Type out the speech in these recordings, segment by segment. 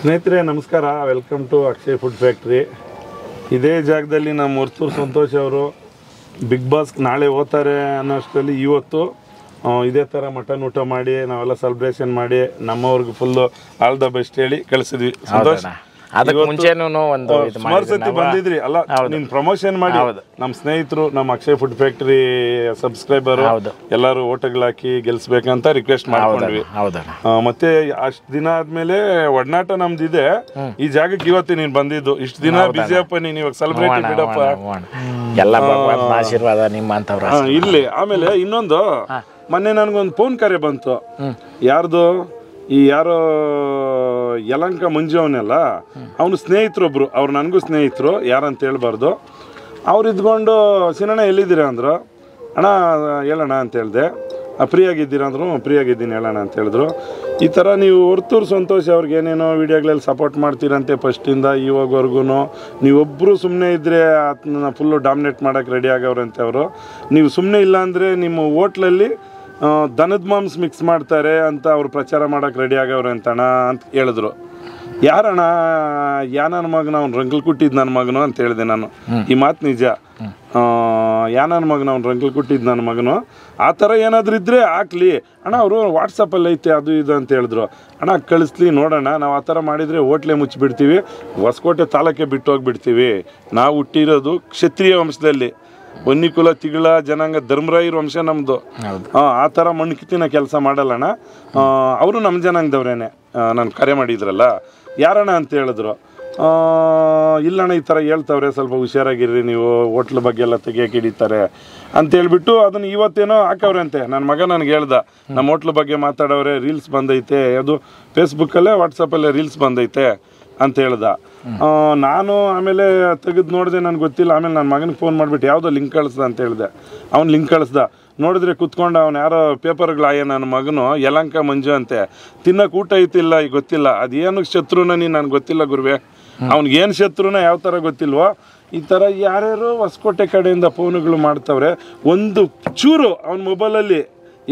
ಸ್ನೇಹಿತರೆ ನಮಸ್ಕಾರ welcome to Akshay food factory ಇದೇ ಜಾಗದಲ್ಲಿ ನಮ್ಮ ಹೊರ್ತೂರು ಸಂತೋಷ್ ಅವರು ಬಿಗ್ ಬಾಸ್ ನಾಳೆ ಓದ್ತಾರೆ ಅನ್ನೋಷ್ಟರಲ್ಲಿ ಇವತ್ತು ಇದೇ ಥರ ಮಟನ್ ಊಟ ಮಾಡಿ ನಾವೆಲ್ಲ ಸೆಲೆಬ್ರೇಷನ್ ಮಾಡಿ ನಮ್ಮವ್ರಿಗೆ ಫುಲ್ಲು ಆಲ್ ದ ಬೆಸ್ಟ್ ಹೇಳಿ ಕಳಿಸಿದ್ವಿ ಸಂತೋಷ್ ಅದಕ್ಕೆ ಮುಂಚೆನೂ ಒಂದು ಸರ್ತಿ ಬಂದಿದ್ರಿ ಅಲ್ಲ ನಿನ್ ಪ್ರಮೋಷನ್ ಮಾಡಿ ನಮ್ಮ ಸ್ನೇಹಿತರು ನಮ್ಮ ಅಕ್ಷಯ್ ಫುಡ್ ಫ್ಯಾಕ್ಟರಿ ಸಬ್ಸ್ಕ್ರೈಬರ್ ಎಲ್ಲರೂ ಹಾಕಿ ಗೆಲ್ಸ್ಬೇಕಂತ ರಿಕ್ವೆಸ್ಟ್ ಮಾಡ್ಕೊಂಡ್ವಿ ಮತ್ತೆ ಅಷ್ಟ್ ದಿನ ಆದ್ಮೇಲೆ ಒಡನಾಟ ನಮ್ದಿದೆ ಈ ಜಾಗಕ್ಕೆ ಇವತ್ತು ನೀನ್ ಬಂದಿದ್ದು ಇಷ್ಟ ದಿನ ಅಪ್ಪ ನೀನ್ ಇವಾಗ ಸೆಲೆಬ್ರೇಟ್ ಬಿಡಪ್ಪ ಎಲ್ಲ ಆಶೀರ್ವಾದ ನಿಮ್ಮ ಅಂತವ್ರ ಇಲ್ಲಿ ಆಮೇಲೆ ಇನ್ನೊಂದು ಮೊನ್ನೆ ನನ್ಗೊಂದು ಫೋನ್ ಕರೆ ಬಂತು ಯಾರ್ದು ಈ ಯಾರೋ ಯಲಂಕ ಮಂಜು ಅವನೆಲ್ಲ ಅವನು ಸ್ನೇಹಿತರೊಬ್ರು ಅವ್ರು ನನಗೂ ಸ್ನೇಹಿತರು ಯಾರಂತ ಹೇಳ್ಬಾರ್ದು ಅವ್ರು ಇದ್ಕೊಂಡು ಸಿನಣ್ಣ ಎಲ್ಲಿದ್ದೀರಾ ಅಂದರು ಅಣ್ಣ ಹೇಳೋಣ ಅಂತ ಹೇಳಿದೆ ಫ್ರೀಯಾಗಿದ್ದೀರಾ ಅಂದರು ಫ್ರೀಯಾಗಿದ್ದೀನಿ ಹೇಳೋಣ ಅಂತ ಹೇಳಿದ್ರು ಈ ಥರ ನೀವು ಹೊರ್ತೂರು ಸಂತೋಷ ಅವ್ರಿಗೆ ಏನೇನೋ ವೀಡಿಯೋಗಳಲ್ಲಿ ಸಪೋರ್ಟ್ ಮಾಡ್ತೀರಂತೆ ಫಸ್ಟಿಂದ ಇವಾಗವರೆಗೂ ನೀವೊಬ್ಬರು ಸುಮ್ಮನೆ ಇದ್ದರೆ ಆತನ ಫುಲ್ಲು ಡಾಮಿನೇಟ್ ಮಾಡೋಕ್ಕೆ ರೆಡಿ ಆಗವ್ರಂತೆ ಅವರು ನೀವು ಸುಮ್ಮನೆ ಇಲ್ಲಾಂದರೆ ನಿಮ್ಮ ಓಟ್ಲಲ್ಲಿ ದನದ ಮಾಂಸ ಮಿಕ್ಸ್ ಮಾಡ್ತಾರೆ ಅಂತ ಅವ್ರು ಪ್ರಚಾರ ಮಾಡೋಕೆ ರೆಡಿ ಆಗವ್ರೆ ಅಂತಣ್ಣ ಅಂತ ಹೇಳಿದ್ರು ಯಾರಣ್ಣ ಯಾ ನನ್ನ ಮಗನ ಅವ್ನು ರಂಗಲ್ ಕೊಟ್ಟಿದ್ದು ನನ್ನ ಮಗನು ಅಂತ ಹೇಳಿದೆ ನಾನು ಈ ಮಾತು ನಿಜ ಯಾ ನನ್ನ ಮಗನ ಅವ್ನು ರಂಗಲ್ ಕೊಟ್ಟಿದ್ದು ನನ್ನ ಮಗನು ಆ ಥರ ಏನಾದರೂ ಇದ್ದರೆ ಹಾಕ್ಲಿ ಅಣ್ಣ ಅವರು ವಾಟ್ಸಪ್ಪಲ್ಲಿ ಐತೆ ಅದು ಇದು ಅಂತ ಹೇಳಿದ್ರು ಅಣ್ಣ ಕಳಿಸ್ಲಿ ನೋಡೋಣ ನಾವು ಆ ಥರ ಮಾಡಿದರೆ ಹೋಟ್ಲೆ ಮುಚ್ಚಿಬಿಡ್ತೀವಿ ಹೊಸಕೋಟೆ ತಾಲೂಕೆ ಬಿಟ್ಟು ಹೋಗಿಬಿಡ್ತೀವಿ ನಾವು ಹುಟ್ಟಿರೋದು ಕ್ಷತ್ರಿಯ ವಂಶದಲ್ಲಿ ಬನ್ನಿ ಕುಲ ತಿಗಳ ಜನಾಂಗ ಧರ್ಮರಾಯರ ವಂಶ ನಮ್ಮದು ಆ ಥರ ಮಣ್ಣು ಕಿತ್ತಿನ ಕೆಲಸ ಮಾಡಲ್ಲಣ್ಣ ಅವರು ನಮ್ಮ ಜನಾಂಗದವ್ರೇನೆ ನಾನು ಕರೆ ಮಾಡಿದ್ರಲ್ಲ ಯಾರಣ್ಣ ಅಂತ ಹೇಳಿದ್ರು ಇಲ್ಲಣ್ಣ ಈ ಥರ ಹೇಳ್ತಾವ್ರೆ ಸ್ವಲ್ಪ ಹುಷಾರಾಗಿರ್ರಿ ನೀವು ಹೋಟ್ಲ್ ಬಗ್ಗೆ ಎಲ್ಲ ತೆಗಿಯಕ್ಕೆ ಹಿಡಿತಾರೆ ಅಂತೇಳ್ಬಿಟ್ಟು ಅದನ್ನು ಇವತ್ತೇನೋ ಅಂತೆ ನನ್ನ ಮಗ ನನಗೆ ಹೇಳ್ದ ನಮ್ಮ ಹೋಟ್ಲ್ ಬಗ್ಗೆ ಮಾತಾಡೋರೆ ರೀಲ್ಸ್ ಬಂದೈತೆ ಅದು ಫೇಸ್ಬುಕ್ಕಲ್ಲೇ ವಾಟ್ಸಪ್ಪಲ್ಲೇ ರೀಲ್ಸ್ ಬಂದೈತೆ ಅಂತ ಹೇಳ್ದ ನಾನು ಆಮೇಲೆ ತೆಗೆದು ನೋಡಿದೆ ನನಗೆ ಗೊತ್ತಿಲ್ಲ ಆಮೇಲೆ ನನ್ನ ಮಗನಿಗೆ ಫೋನ್ ಮಾಡಿಬಿಟ್ಟು ಯಾವುದೋ ಲಿಂಕ್ ಕಳಿಸ್ದ ಅಂತ ಹೇಳಿದೆ ಅವ್ನು ಲಿಂಕ್ ಕಳಿಸ್ದ ನೋಡಿದ್ರೆ ಕುತ್ಕೊಂಡು ಅವ್ನು ಯಾರೋ ಪೇಪರ್ಗಳಾಯ ನನ್ನ ಮಗನು ಯಲಂಕ ಮಂಜು ಅಂತೆ ತಿನ್ನೋಕೆ ಊಟ ಐತಿಲ್ಲ ಈಗ ಗೊತ್ತಿಲ್ಲ ಅದೇನು ಶತ್ರುನ ನೀನು ನನಗೆ ಗೊತ್ತಿಲ್ಲ ಗುರುವೆ ಅವ್ನಿಗೇನು ಶತ್ರುನ ಯಾವ ಥರ ಗೊತ್ತಿಲ್ವೋ ಈ ಥರ ಯಾರ್ಯಾರು ಹೊಸಕೋಟೆ ಕಡೆಯಿಂದ ಫೋನುಗಳು ಮಾಡ್ತಾವ್ರೆ ಒಂದು ಚೂರು ಅವ್ನ ಮೊಬೈಲಲ್ಲಿ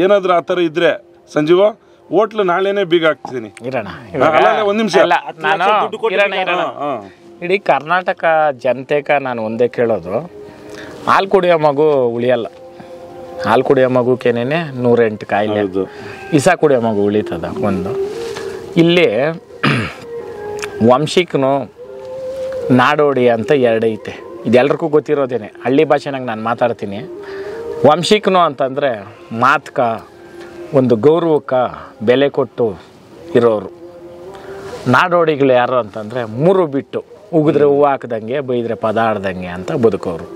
ಏನಾದರೂ ಆ ಥರ ಇದ್ದರೆ ಸಂಜೀವೋ ಹೋಟ್ಲು ನಾಳೆನೆ ಬೀಗ ಹಾಕ್ತೀನಿ ಒಂದ್ ನಿಮಿಷ ಇಡೀ ಕರ್ನಾಟಕ ಜನತೆಗ ನಾನು ಒಂದೇ ಕೇಳೋದು ಹಾಲು ಕುಡಿಯೋ ಮಗು ಉಳಿಯಲ್ಲ ಹಾಲು ಕುಡಿಯೋ ಮಗುಕ್ಕೇನೆ ನೂರೆಂಟು ಕಾಯಿಲೆ ಇಸ ಕುಡಿಯೋ ಮಗು ಉಳಿತದ ಒಂದು ಇಲ್ಲಿ ವಂಶಿಕನು ನಾಡೋಡಿ ಅಂತ ಎರಡೈತೆ ಇದೆಲ್ರಿಗೂ ಗೊತ್ತಿರೋದೇನೆ ಹಳ್ಳಿ ಭಾಷೆನಾಗ ನಾನು ಮಾತಾಡ್ತೀನಿ ವಂಶಿಕನು ಅಂತಂದರೆ ಮಾತ್ಕ ಒಂದು ಗೌರವಕ್ಕೆ ಬೆಲೆ ಕೊಟ್ಟು ಇರೋರು ನಾಡೋಡಿಗಳು ಯಾರು ಅಂತಂದರೆ ಮೂರು ಬಿಟ್ಟು ಉಗಿದ್ರೆ ಹೂವು ಹಾಕ್ದಂಗೆ ಬೈದರೆ ಪದ ಆಡ್ದಂಗೆ ಅಂತ ಬದುಕೋರು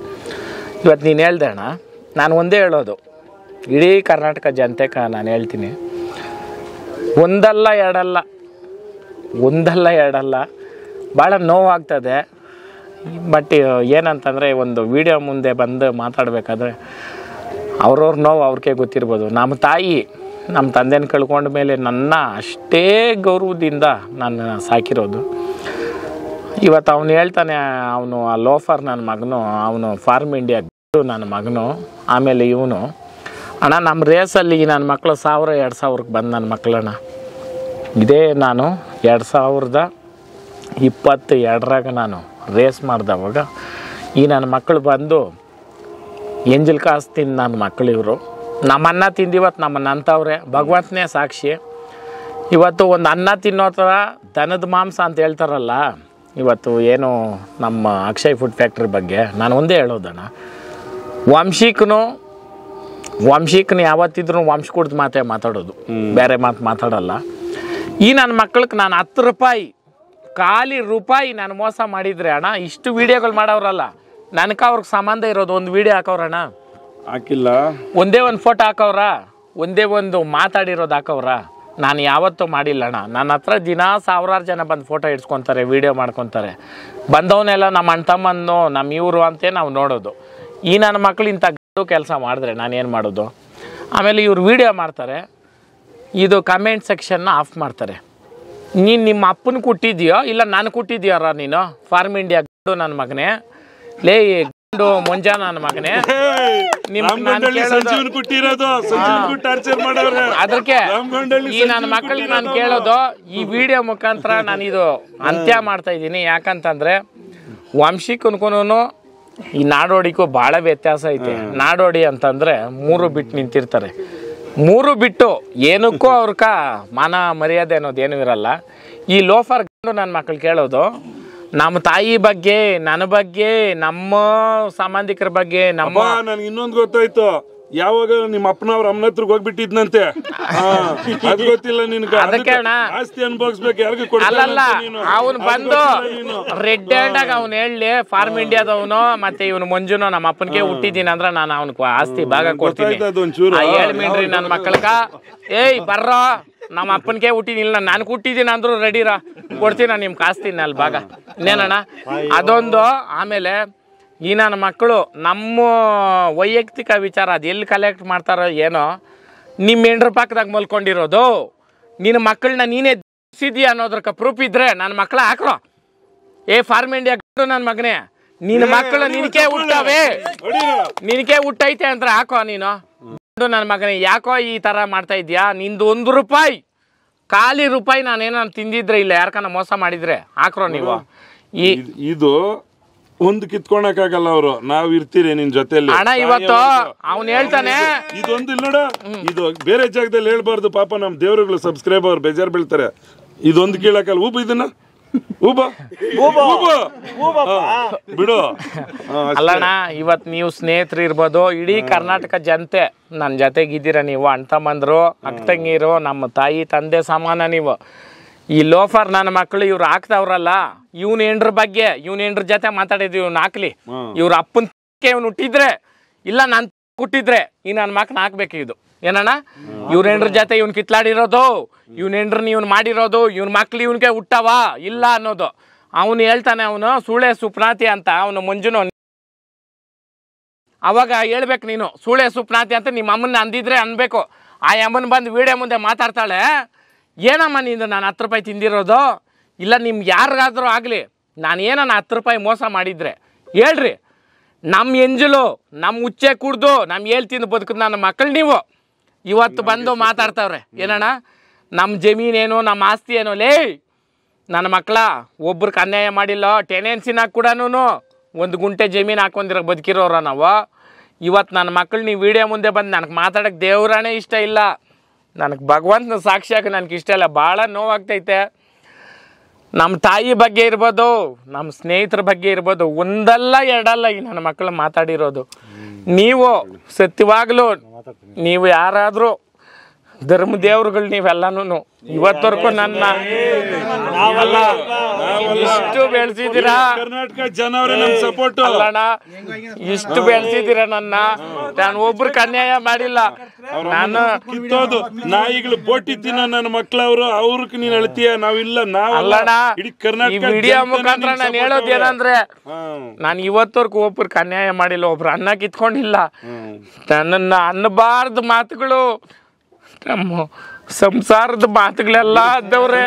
ಇವತ್ತು ನೀನು ಹೇಳ್ದೆ ನಾನು ಒಂದೇ ಹೇಳೋದು ಇಡೀ ಕರ್ನಾಟಕ ಜನತೆಕ ನಾನು ಹೇಳ್ತೀನಿ ಒಂದಲ್ಲ ಎರಡಲ್ಲ ಒಂದಲ್ಲ ಎರಡಲ್ಲ ಭಾಳ ನೋವಾಗ್ತದೆ ಬಟ್ ಏನಂತಂದರೆ ಒಂದು ವಿಡಿಯೋ ಮುಂದೆ ಬಂದು ಮಾತಾಡಬೇಕಾದ್ರೆ ಅವ್ರವ್ರ ನೋವು ಅವ್ರಿಗೆ ಗೊತ್ತಿರ್ಬೋದು ನಮ್ಮ ತಾಯಿ ನಮ್ಮ ತಂದೆನ ಕಳ್ಕೊಂಡ ಮೇಲೆ ನನ್ನ ಅಷ್ಟೇ ಗೌರವದಿಂದ ನನ್ನ ಸಾಕಿರೋದು ಇವತ್ತು ಅವನು ಹೇಳ್ತಾನೆ ಅವನು ಆ ಲೋಫರ್ ನನ್ನ ಮಗನು ಅವನು ಫಾರ್ಮ್ ಇಂಡಿಯಾ ನನ್ನ ಮಗನು ಆಮೇಲೆ ಇವನು ಅಣ್ಣ ನಮ್ಮ ರೇಸಲ್ಲಿ ನನ್ನ ಮಕ್ಕಳು ಸಾವಿರ ಎರಡು ಸಾವಿರಕ್ಕೆ ಬಂದು ನನ್ನ ಮಕ್ಕಳಣ್ಣ ಇದೇ ನಾನು ಎರಡು ಸಾವಿರದ ಇಪ್ಪತ್ತು ಎರಡರಾಗ ನಾನು ರೇಸ್ ಮಾಡಿದವಾಗ ಈ ನನ್ನ ಮಕ್ಕಳು ಬಂದು ಎಂಜಲ್ ಕಾಸ್ತಿನ ನನ್ನ ಮಕ್ಕಳಿವರು ನಮ್ಮ ಅನ್ನ ತಿಂದಿವತ್ತು ನಮ್ಮ ಅಂತವ್ರೆ ಭಗವಂತನೇ ಸಾಕ್ಷಿ ಇವತ್ತು ಒಂದು ಅನ್ನ ತಿನ್ನೋ ಥರ ದನದ ಮಾಂಸ ಅಂತ ಹೇಳ್ತಾರಲ್ಲ ಇವತ್ತು ಏನು ನಮ್ಮ ಅಕ್ಷಯ್ ಫುಡ್ ಫ್ಯಾಕ್ಟ್ರಿ ಬಗ್ಗೆ ನಾನು ಒಂದೇ ಹೇಳೋದಣ್ಣ ವಂಶಿಕನು ವಂಶಿಕನು ಯಾವತ್ತಿದ್ರೂ ವಂಶ ಕುಡ್ದು ಮಾತೇ ಮಾತಾಡೋದು ಬೇರೆ ಮಾತು ಮಾತಾಡಲ್ಲ ಈ ನನ್ನ ಮಕ್ಕಳಿಗೆ ನಾನು ಹತ್ತು ರೂಪಾಯಿ ಖಾಲಿ ರೂಪಾಯಿ ನಾನು ಮೋಸ ಮಾಡಿದರೆ ಅಣ್ಣ ಇಷ್ಟು ವೀಡಿಯೋಗಳು ಮಾಡೋರಲ್ಲ ನನಗೆ ಅವ್ರಿಗೆ ಸಂಬಂಧ ಇರೋದು ಒಂದು ವೀಡಿಯೋ ಹಾಕೋರಣ್ಣ ಹಾಕಿಲ್ಲ ಒಂದೇ ಒಂದು ಫೋಟೋ ಹಾಕವ್ರ ಒಂದೇ ಒಂದು ಮಾತಾಡಿರೋದು ಹಾಕವ್ರ ನಾನು ಯಾವತ್ತೂ ಮಾಡಿಲ್ಲ ಅಣ್ಣ ನನ್ನ ಹತ್ರ ದಿನ ಸಾವಿರಾರು ಜನ ಬಂದು ಫೋಟೋ ಇಡ್ಸ್ಕೊತಾರೆ ವೀಡಿಯೋ ಮಾಡ್ಕೊತಾರೆ ಬಂದವನ್ನೆಲ್ಲ ನಮ್ಮ ಅಣ್ಣ ತಮ್ಮನ್ನು ನಮ್ಮ ಇವರು ಅಂತೇ ನಾವು ನೋಡೋದು ಈ ನನ್ನ ಮಕ್ಕಳು ಇಂಥ ಗಡ್ಡು ಕೆಲಸ ಮಾಡಿದ್ರೆ ನಾನೇನು ಮಾಡೋದು ಆಮೇಲೆ ಇವ್ರು ವೀಡಿಯೋ ಮಾಡ್ತಾರೆ ಇದು ಕಮೆಂಟ್ ಸೆಕ್ಷನ್ನ ಆಫ್ ಮಾಡ್ತಾರೆ ನೀನು ನಿಮ್ಮ ಅಪ್ಪನ ಕೊಟ್ಟಿದ್ದೀಯೋ ಇಲ್ಲ ನಾನು ಕೊಟ್ಟಿದ್ದೀಯಾರ ನೀನು ಫಾರ್ಮ್ ಇಂಡಿಯಾ ಗಡ್ಡು ನನ್ನ ಮಗನೇ ಲೇ ಮುಂಜಾನ ನನ್ನ ಮಗನೇ ಅದಕ್ಕೆ ಈ ನನ್ನ ಮಕ್ಕಳಿಗೆ ನಾನು ಕೇಳೋದು ಈ ವಿಡಿಯೋ ಮುಖಾಂತರ ಇದು ಅಂತ್ಯ ಮಾಡ್ತಾ ಇದ್ದೀನಿ ಯಾಕಂತಂದ್ರೆ ವಂಶಿಕನ್ಕೂನು ಈ ನಾಡೋಡಿಗೂ ಬಹಳ ವ್ಯತ್ಯಾಸ ಐತೆ ನಾಡೋಡಿ ಅಂತಂದ್ರೆ ಮೂರು ಬಿಟ್ಟು ನಿಂತಿರ್ತಾರೆ ಮೂರು ಬಿಟ್ಟು ಏನಕ್ಕೂ ಅವ್ರಕ ಮಾನ ಮರ್ಯಾದೆ ಅನ್ನೋದು ಏನೂ ಇರಲ್ಲ ಈ ಲೋಫರ್ ನನ್ನ ಮಕ್ಕಳು ಕೇಳೋದು ನಮ್ಮ ತಾಯಿ ಬಗ್ಗೆ ನನ್ನ ಬಗ್ಗೆ ನಮ್ಮ ಸಂಬಂಧಿಕರ ಬಗ್ಗೆ ನಮ್ಮ ನನಗೆ ನನ್ಗೆ ಇನ್ನೊಂದು ಗೊತ್ತಾಯ್ತು ಯಾವಾಗ ನಿಮ್ಮ ಅಪ್ಪನವ್ರ ಅಮ್ಮನ ಹತ್ರ ಹೋಗ್ಬಿಟ್ಟಿದ್ನಂತೆ ಗೊತ್ತಿಲ್ಲ ನಿನ್ಗೆ ಅದಕ್ಕೆ ಆಸ್ತಿ ಅನ್ಭವಿಸ್ಬೇಕು ಯಾರಿಗೂ ಅಲ್ಲಲ್ಲ ಅವನು ಬಂದು ರೆಡ್ ಹ್ಯಾಂಡ್ ಆಗ ಅವ್ನು ಹೇಳಿ ಫಾರ್ಮ್ ಇಂಡಿಯಾದವನು ಮತ್ತೆ ಇವನು ಮಂಜುನು ನಮ್ಮ ಅಪ್ಪನಿಗೆ ಹುಟ್ಟಿದ್ದೀನಿ ಅಂದ್ರೆ ನಾನು ಅವನಿಗೆ ಆಸ್ತಿ ಭಾಗ ಕೊಡ್ತೀನಿ ಹೇಳ್ಬೇಡ್ರಿ ನನ್ನ ಏಯ್ ಬರ್ರ ನಮ್ಮ ಅಪ್ಪನಿಗೆ ಇಲ್ಲ ನಾನು ಹುಟ್ಟಿದ್ದೀನಿ ಅಂದ್ರು ರೆಡಿರ ಕೊಡ್ತೀನ ನಿಮ್ ಕಾಸ್ತೀನಿ ಅಲ್ಲಿ ಭಾಗ ಇನ್ನೇನಣ್ಣ ಅದೊಂದು ಆಮೇಲೆ ಈ ನನ್ನ ಮಕ್ಕಳು ನಮ್ಮ ವೈಯಕ್ತಿಕ ವಿಚಾರ ಅದು ಎಲ್ಲಿ ಕಲೆಕ್ಟ್ ಮಾಡ್ತಾರೋ ಏನೋ ನಿಮ್ಮ ಹೆಂಡ್ರ ಪಾಕದಾಗ ಮಲ್ಕೊಂಡಿರೋದು ನಿನ್ನ ಮಕ್ಕಳನ್ನ ನೀನೇ ಸಿದ್ದಿ ಅನ್ನೋದ್ರಕ್ಕ ಪ್ರೂಫ್ ಇದ್ರೆ ನನ್ನ ಮಕ್ಕಳ ಹಾಕ್ರೋ ಏ ಫಾರ್ಮ್ ಇಂಡಿಯಾ ನನ್ನ ಮಗನೇ ನಿನ್ನ ಮಕ್ಕಳು ನಿನಕೆ ಹುಟ್ಟವೆ ನಿನಕೆ ಹುಟ್ಟೈತೆ ಅಂದ್ರೆ ಹಾಕೋ ನೀನು ನನ್ನ ಮಗನೇ ಯಾಕೋ ಈ ಥರ ಮಾಡ್ತಾ ಇದೀಯಾ ನಿಂದು ಒಂದು ರೂಪಾಯಿ ಖಾಲಿ ರೂಪಾಯಿ ನಾನೇನ ತಿಂದಿದ್ರೆ ಇಲ್ಲ ಯಾರ್ಕನ ಮೋಸ ಮಾಡಿದ್ರೆ ಹಾಕ್ರೋ ನೀವು ಇದು ಒಂದು ಕಿತ್ಕೊಳಕಾಗಲ್ಲ ಅವರು ನಾವ್ ಇರ್ತೀರಿ ನಿನ್ ಜೊತೆಯಲ್ಲಿ ಅಣ್ಣ ಇವತ್ತು ಅವ್ನು ಹೇಳ್ತಾನೆ ಇದೊಂದು ಇಲ್ಲ ಇದು ಬೇರೆ ಜಾಗದಲ್ಲಿ ಹೇಳ್ಬಾರ್ದು ಪಾಪ ನಮ್ ದೇವ್ರುಗಳು ಸಬ್ಸ್ಕ್ರೈಬರ್ ಬೇಜಾರ್ ಬೀಳ್ತಾರೆ ಇದೊಂದು ಕೇಳಕ್ಕಲ್ಲ ಉಬ್ ಇದನ್ನ ಬಿಡು ಅಲ್ಲಣ್ಣ ಇವತ್ ನೀವು ಸ್ನೇಹಿತರು ಇರ್ಬೋದು ಇಡೀ ಕರ್ನಾಟಕ ಜನತೆ ನನ್ನ ಜೊತೆಗಿದ್ದೀರ ನೀವು ಅಣ್ಣ ತಮ್ಮಂದ್ರು ಅಕ್ಕ ತಂಗಿರು ನಮ್ಮ ತಾಯಿ ತಂದೆ ಸಮಾನ ನೀವು ಈ ಲೋಫರ್ ನನ್ನ ಮಕ್ಕಳು ಇವ್ರು ಹಾಕ್ತಾವ್ರಲ್ಲ ಇವನ್ ಹೆಂಡ್ರ ಬಗ್ಗೆ ಇವ್ನ ಹೆಂಡ್ರ ಜೊತೆ ಮಾತಾಡಿದ್ವಿ ಇವ್ನ ಹಾಕ್ಲಿ ಇವ್ರ ಅಪ್ಪನ್ ಇವ್ನು ಹುಟ್ಟಿದ್ರೆ ಇಲ್ಲ ನಾನು ಹುಟ್ಟಿದ್ರೆ ಈ ನನ್ನ ಮಕ್ಕನ ಹಾಕ್ಬೇಕು ಇದು ಏನಣ್ಣ ಇವ್ರ ಹೆಂಡ್ರ ಜೊತೆ ಇವ್ನು ಕಿತ್ಲಾಡಿರೋದು ಇವ್ನ ಇವ್ನು ಮಾಡಿರೋದು ಇವ್ನ ಮಕ್ಳು ಇವನ್ಗೆ ಹುಟ್ಟವ ಇಲ್ಲ ಅನ್ನೋದು ಅವನು ಹೇಳ್ತಾನೆ ಅವನು ಸೂಳೆ ಸುಪ್ನಾತಿ ಅಂತ ಅವನು ಮಂಜುನು ಅವಾಗ ಹೇಳ್ಬೇಕು ನೀನು ಸೂಳೆ ಸುಪ್ನಾತಿ ಅಂತ ನಿಮ್ಮ ಅಮ್ಮನ ಅಂದಿದ್ರೆ ಅನ್ಬೇಕು ಆ ಅಮ್ಮನ ಬಂದು ವೀಡಿಯೋ ಮುಂದೆ ಮಾತಾಡ್ತಾಳೆ ಏನಮ್ಮ ನೀನು ನಾನು ಹತ್ತು ರೂಪಾಯಿ ತಿಂದಿರೋದು ಇಲ್ಲ ನಿಮ್ಗೆ ಯಾರಿಗಾದರೂ ಆಗಲಿ ನಾನು ಏನನ್ನ ಹತ್ತು ರೂಪಾಯಿ ಮೋಸ ಮಾಡಿದರೆ ಹೇಳ್ರಿ ನಮ್ಮ ಎಂಜಲು ನಮ್ಮ ಉಚ್ಚೆ ಕುಡ್ದು ನಮ್ಮ ಹೇಳ್ತಿಂದು ಬದುಕು ನನ್ನ ಮಕ್ಕಳು ನೀವು ಇವತ್ತು ಬಂದು ಮಾತಾಡ್ತಾವ್ರೆ ಏನಣ್ಣ ನಮ್ಮ ಜಮೀನೇನು ನಮ್ಮ ಆಸ್ತಿ ಏನೋ ಲೇ ನನ್ನ ಮಕ್ಕಳ ಒಬ್ರಿಗೆ ಅನ್ಯಾಯ ಮಾಡಿಲ್ಲ ಟೆನೆನ್ಸಿನಾಗ ಕೂಡ ಒಂದು ಗುಂಟೆ ಜಮೀನು ಹಾಕೊಂಡಿರೋ ಬದುಕಿರೋರ ನಾವು ಇವತ್ತು ನನ್ನ ಮಕ್ಕಳು ನೀವು ವೀಡಿಯೋ ಮುಂದೆ ಬಂದು ನನಗೆ ಮಾತಾಡೋಕೆ ದೇವ್ರಾನೇ ಇಷ್ಟ ಇಲ್ಲ ನನಗೆ ಭಗವಂತನ ಸಾಕ್ಷಿಯಾಗಿ ನನಗೆ ಇಷ್ಟ ಇಲ್ಲ ಭಾಳ ನೋವಾಗ್ತೈತೆ ನಮ್ಮ ತಾಯಿ ಬಗ್ಗೆ ಇರ್ಬೋದು ನಮ್ಮ ಸ್ನೇಹಿತರ ಬಗ್ಗೆ ಇರ್ಬೋದು ಒಂದಲ್ಲ ಎರಡಲ್ಲ ಈ ನನ್ನ ಮಕ್ಕಳು ಮಾತಾಡಿರೋದು ನೀವು ಸತ್ಯವಾಗ್ಲೂ ನೀವು ಯಾರಾದರೂ ಧರ್ಮದೇವ್ರುಗಳು ನೀವೆಲ್ಲಾನು ಇವತ್ತವರೆಗೂ ನನ್ನ ಇಷ್ಟು ಬೆಳೆಸಿದಿರಾ ಕರ್ನಾಟಕ ಜನವರಿ ನಮ್ ಸಪೋರ್ಟ್ ಅಲ್ಲಣ್ಣ ಇಷ್ಟು ಬೆಳೆಸಿದಿರ ನನ್ನ ನಾನು ಒಬ್ರು ಅನ್ಯಾಯ ಮಾಡಿಲ್ಲ ನಾನು ಕಿತ್ತೋದು ನಾಯಿಗಳು ತಿನ್ನ ನನ್ನ ಮಕ್ಳವ್ರು ಅವ್ರಕ್ ನೀನ್ ಅಳ್ತೀಯ ನಾವಿಲ್ಲ ನಾವ್ ಅಲ್ಲಣ್ಣ ಇಡೀ ಕರ್ನಾಟಕ ಮೀಡಿಯಾ ಮುಖಾಂತರ ನಾನು ಹೇಳೋದು ಏನಂದ್ರೆ ನಾನು ಇವತ್ತವರೆಗೂ ಒಬ್ರಿಗೆ ಅನ್ಯಾಯ ಮಾಡಿಲ್ಲ ಒಬ್ರು ಅನ್ನ ಕಿತ್ಕೊಂಡಿಲ್ಲ ನನ್ನ ಅನ್ನಬಾರ್ದು ಮಾತುಗಳು ನಮ್ಮ ಸಂಸಾರದ ಮಾತುಗಳೆಲ್ಲ ಅದವ್ರೆ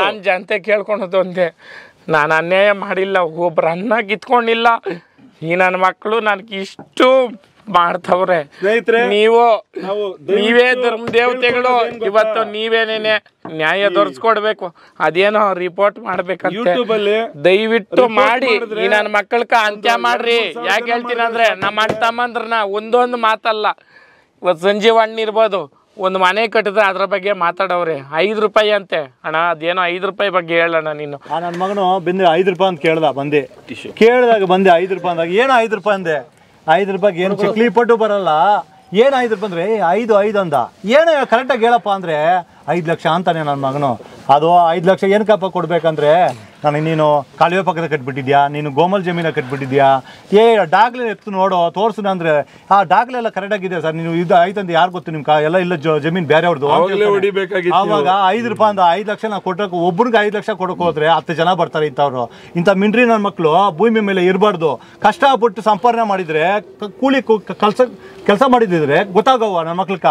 ನಾನು ಜನತೆ ಕೇಳ್ಕೊಂಡು ಒಂದೆ ನಾನು ಅನ್ಯಾಯ ಮಾಡಿಲ್ಲ ಒಬ್ಬರು ಅನ್ನ ಕಿತ್ಕೊಂಡಿಲ್ಲ ಈ ನನ್ನ ಮಕ್ಕಳು ನನಗೆ ಇಷ್ಟು ಮಾಡ್ತವ್ರೆ ನೀವು ನೀವೇ ಧರ್ಮ ದೇವತೆಗಳು ಇವತ್ತು ನೀವೇನೇನೆ ನ್ಯಾಯ ದೊರಸ್ಕೊಡ್ಬೇಕು ಅದೇನೋ ರಿಪೋರ್ಟ್ ಮಾಡ್ಬೇಕಂತ ದಯವಿಟ್ಟು ಮಾಡಿ ನನ್ನ ಅಂತ್ಯ ಮಾಡ್ರಿ ಯಾಕೆ ಹೇಳ್ತೀನಿ ಅಂದ್ರೆ ನಮ್ಮ ಅಣ್ಣ ತಮ್ಮಂದ್ರನ್ನ ಒಂದೊಂದು ಮಾತಲ್ಲ ಇವತ್ ಸಂಜೀವ್ ಹಣ್ಣು ಇರ್ಬೋದು ಒಂದು ಮನೆ ಕಟ್ಟಿದ್ರೆ ಅದ್ರ ಬಗ್ಗೆ ಮಾತಾಡವ್ರಿ ಐದು ರೂಪಾಯಿ ಅಂತೆ ಅಣ್ಣ ಅದೇನೋ ಐದು ರೂಪಾಯಿ ಬಗ್ಗೆ ಹೇಳೋಣ ನೀನು ನನ್ನ ಮಗನು ಬಂದ್ರೆ ಐದ್ ರೂಪಾಯಿ ಅಂತ ಕೇಳ್ದ ಬಂದೆ ಕೇಳಿದಾಗ ಬಂದೆ ಐದು ರೂಪಾಯಿ ಅಂದಾಗ ಏನೋ ಐದ್ ರೂಪಾಯಿ ಅಂದೆ ಐದು ರೂಪಾಯಿ ಏನು ಚಿಕ್ಲಿ ಪಟ್ಟು ಬರಲ್ಲ ಐದು ರೂಪಾಯಿ ಅಂದ್ರೆ ಐದು ಐದು ಅಂದ ಏನು ಕರೆಕ್ಟಾಗಿ ಹೇಳಪ್ಪ ಅಂದ್ರೆ ಐದು ಲಕ್ಷ ಅಂತಾನೆ ನನ್ನ ಮಗನು ಅದು ಐದು ಲಕ್ಷ ಏನಕ್ಕಪ್ಪ ಕೊಡಬೇಕಂದ್ರೆ ನನಗೆ ನೀನು ಕಾಲುವೆ ಪಕ್ಕದ ಕಟ್ಬಿಟ್ಟಿದ್ಯಾ ನೀನು ಗೋಮಲ್ ಜಮೀನ ಕಟ್ಬಿಟ್ಟಿದ್ಯಾ ಏ ಡಾಗ್ಲೆ ಎತ್ತು ನೋಡು ತೋರಿಸು ಅಂದ್ರೆ ಆ ಕರೆಕ್ಟ್ ಆಗಿದೆ ಸರ್ ನೀವು ಇದು ಯಾರು ಗೊತ್ತು ನಿಮ್ಮ ಎಲ್ಲ ಇಲ್ಲ ಜಮೀನು ಬೇರೆ ಅವ್ರದ್ದು ಆವಾಗ ಐದು ರೂಪಾಯಿ ಅಂದ್ರೆ ಐದು ಲಕ್ಷ ನಾವು ಕೊಟ್ಟಕ್ಕೆ ಒಬ್ರಿಗೆ ಐದು ಲಕ್ಷ ಕೊಡಕ್ಕೆ ಹೋದ್ರೆ ಹತ್ತು ಜನ ಬರ್ತಾರೆ ಇಂಥವ್ರು ಇಂಥ ಮಿಂಡ್ರಿ ನನ್ನ ಮಕ್ಕಳು ಭೂಮಿ ಮೇಲೆ ಇರಬಾರ್ದು ಕಷ್ಟಪಟ್ಟು ಸಂಪಾದನೆ ಮಾಡಿದ್ರೆ ಕೂಲಿ ಕೆಲಸ ಕೆಲಸ ಮಾಡಿದ್ರೆ ಗೊತ್ತಾಗವ ನನ್ನ ಮಕ್ಳಕ್ಕ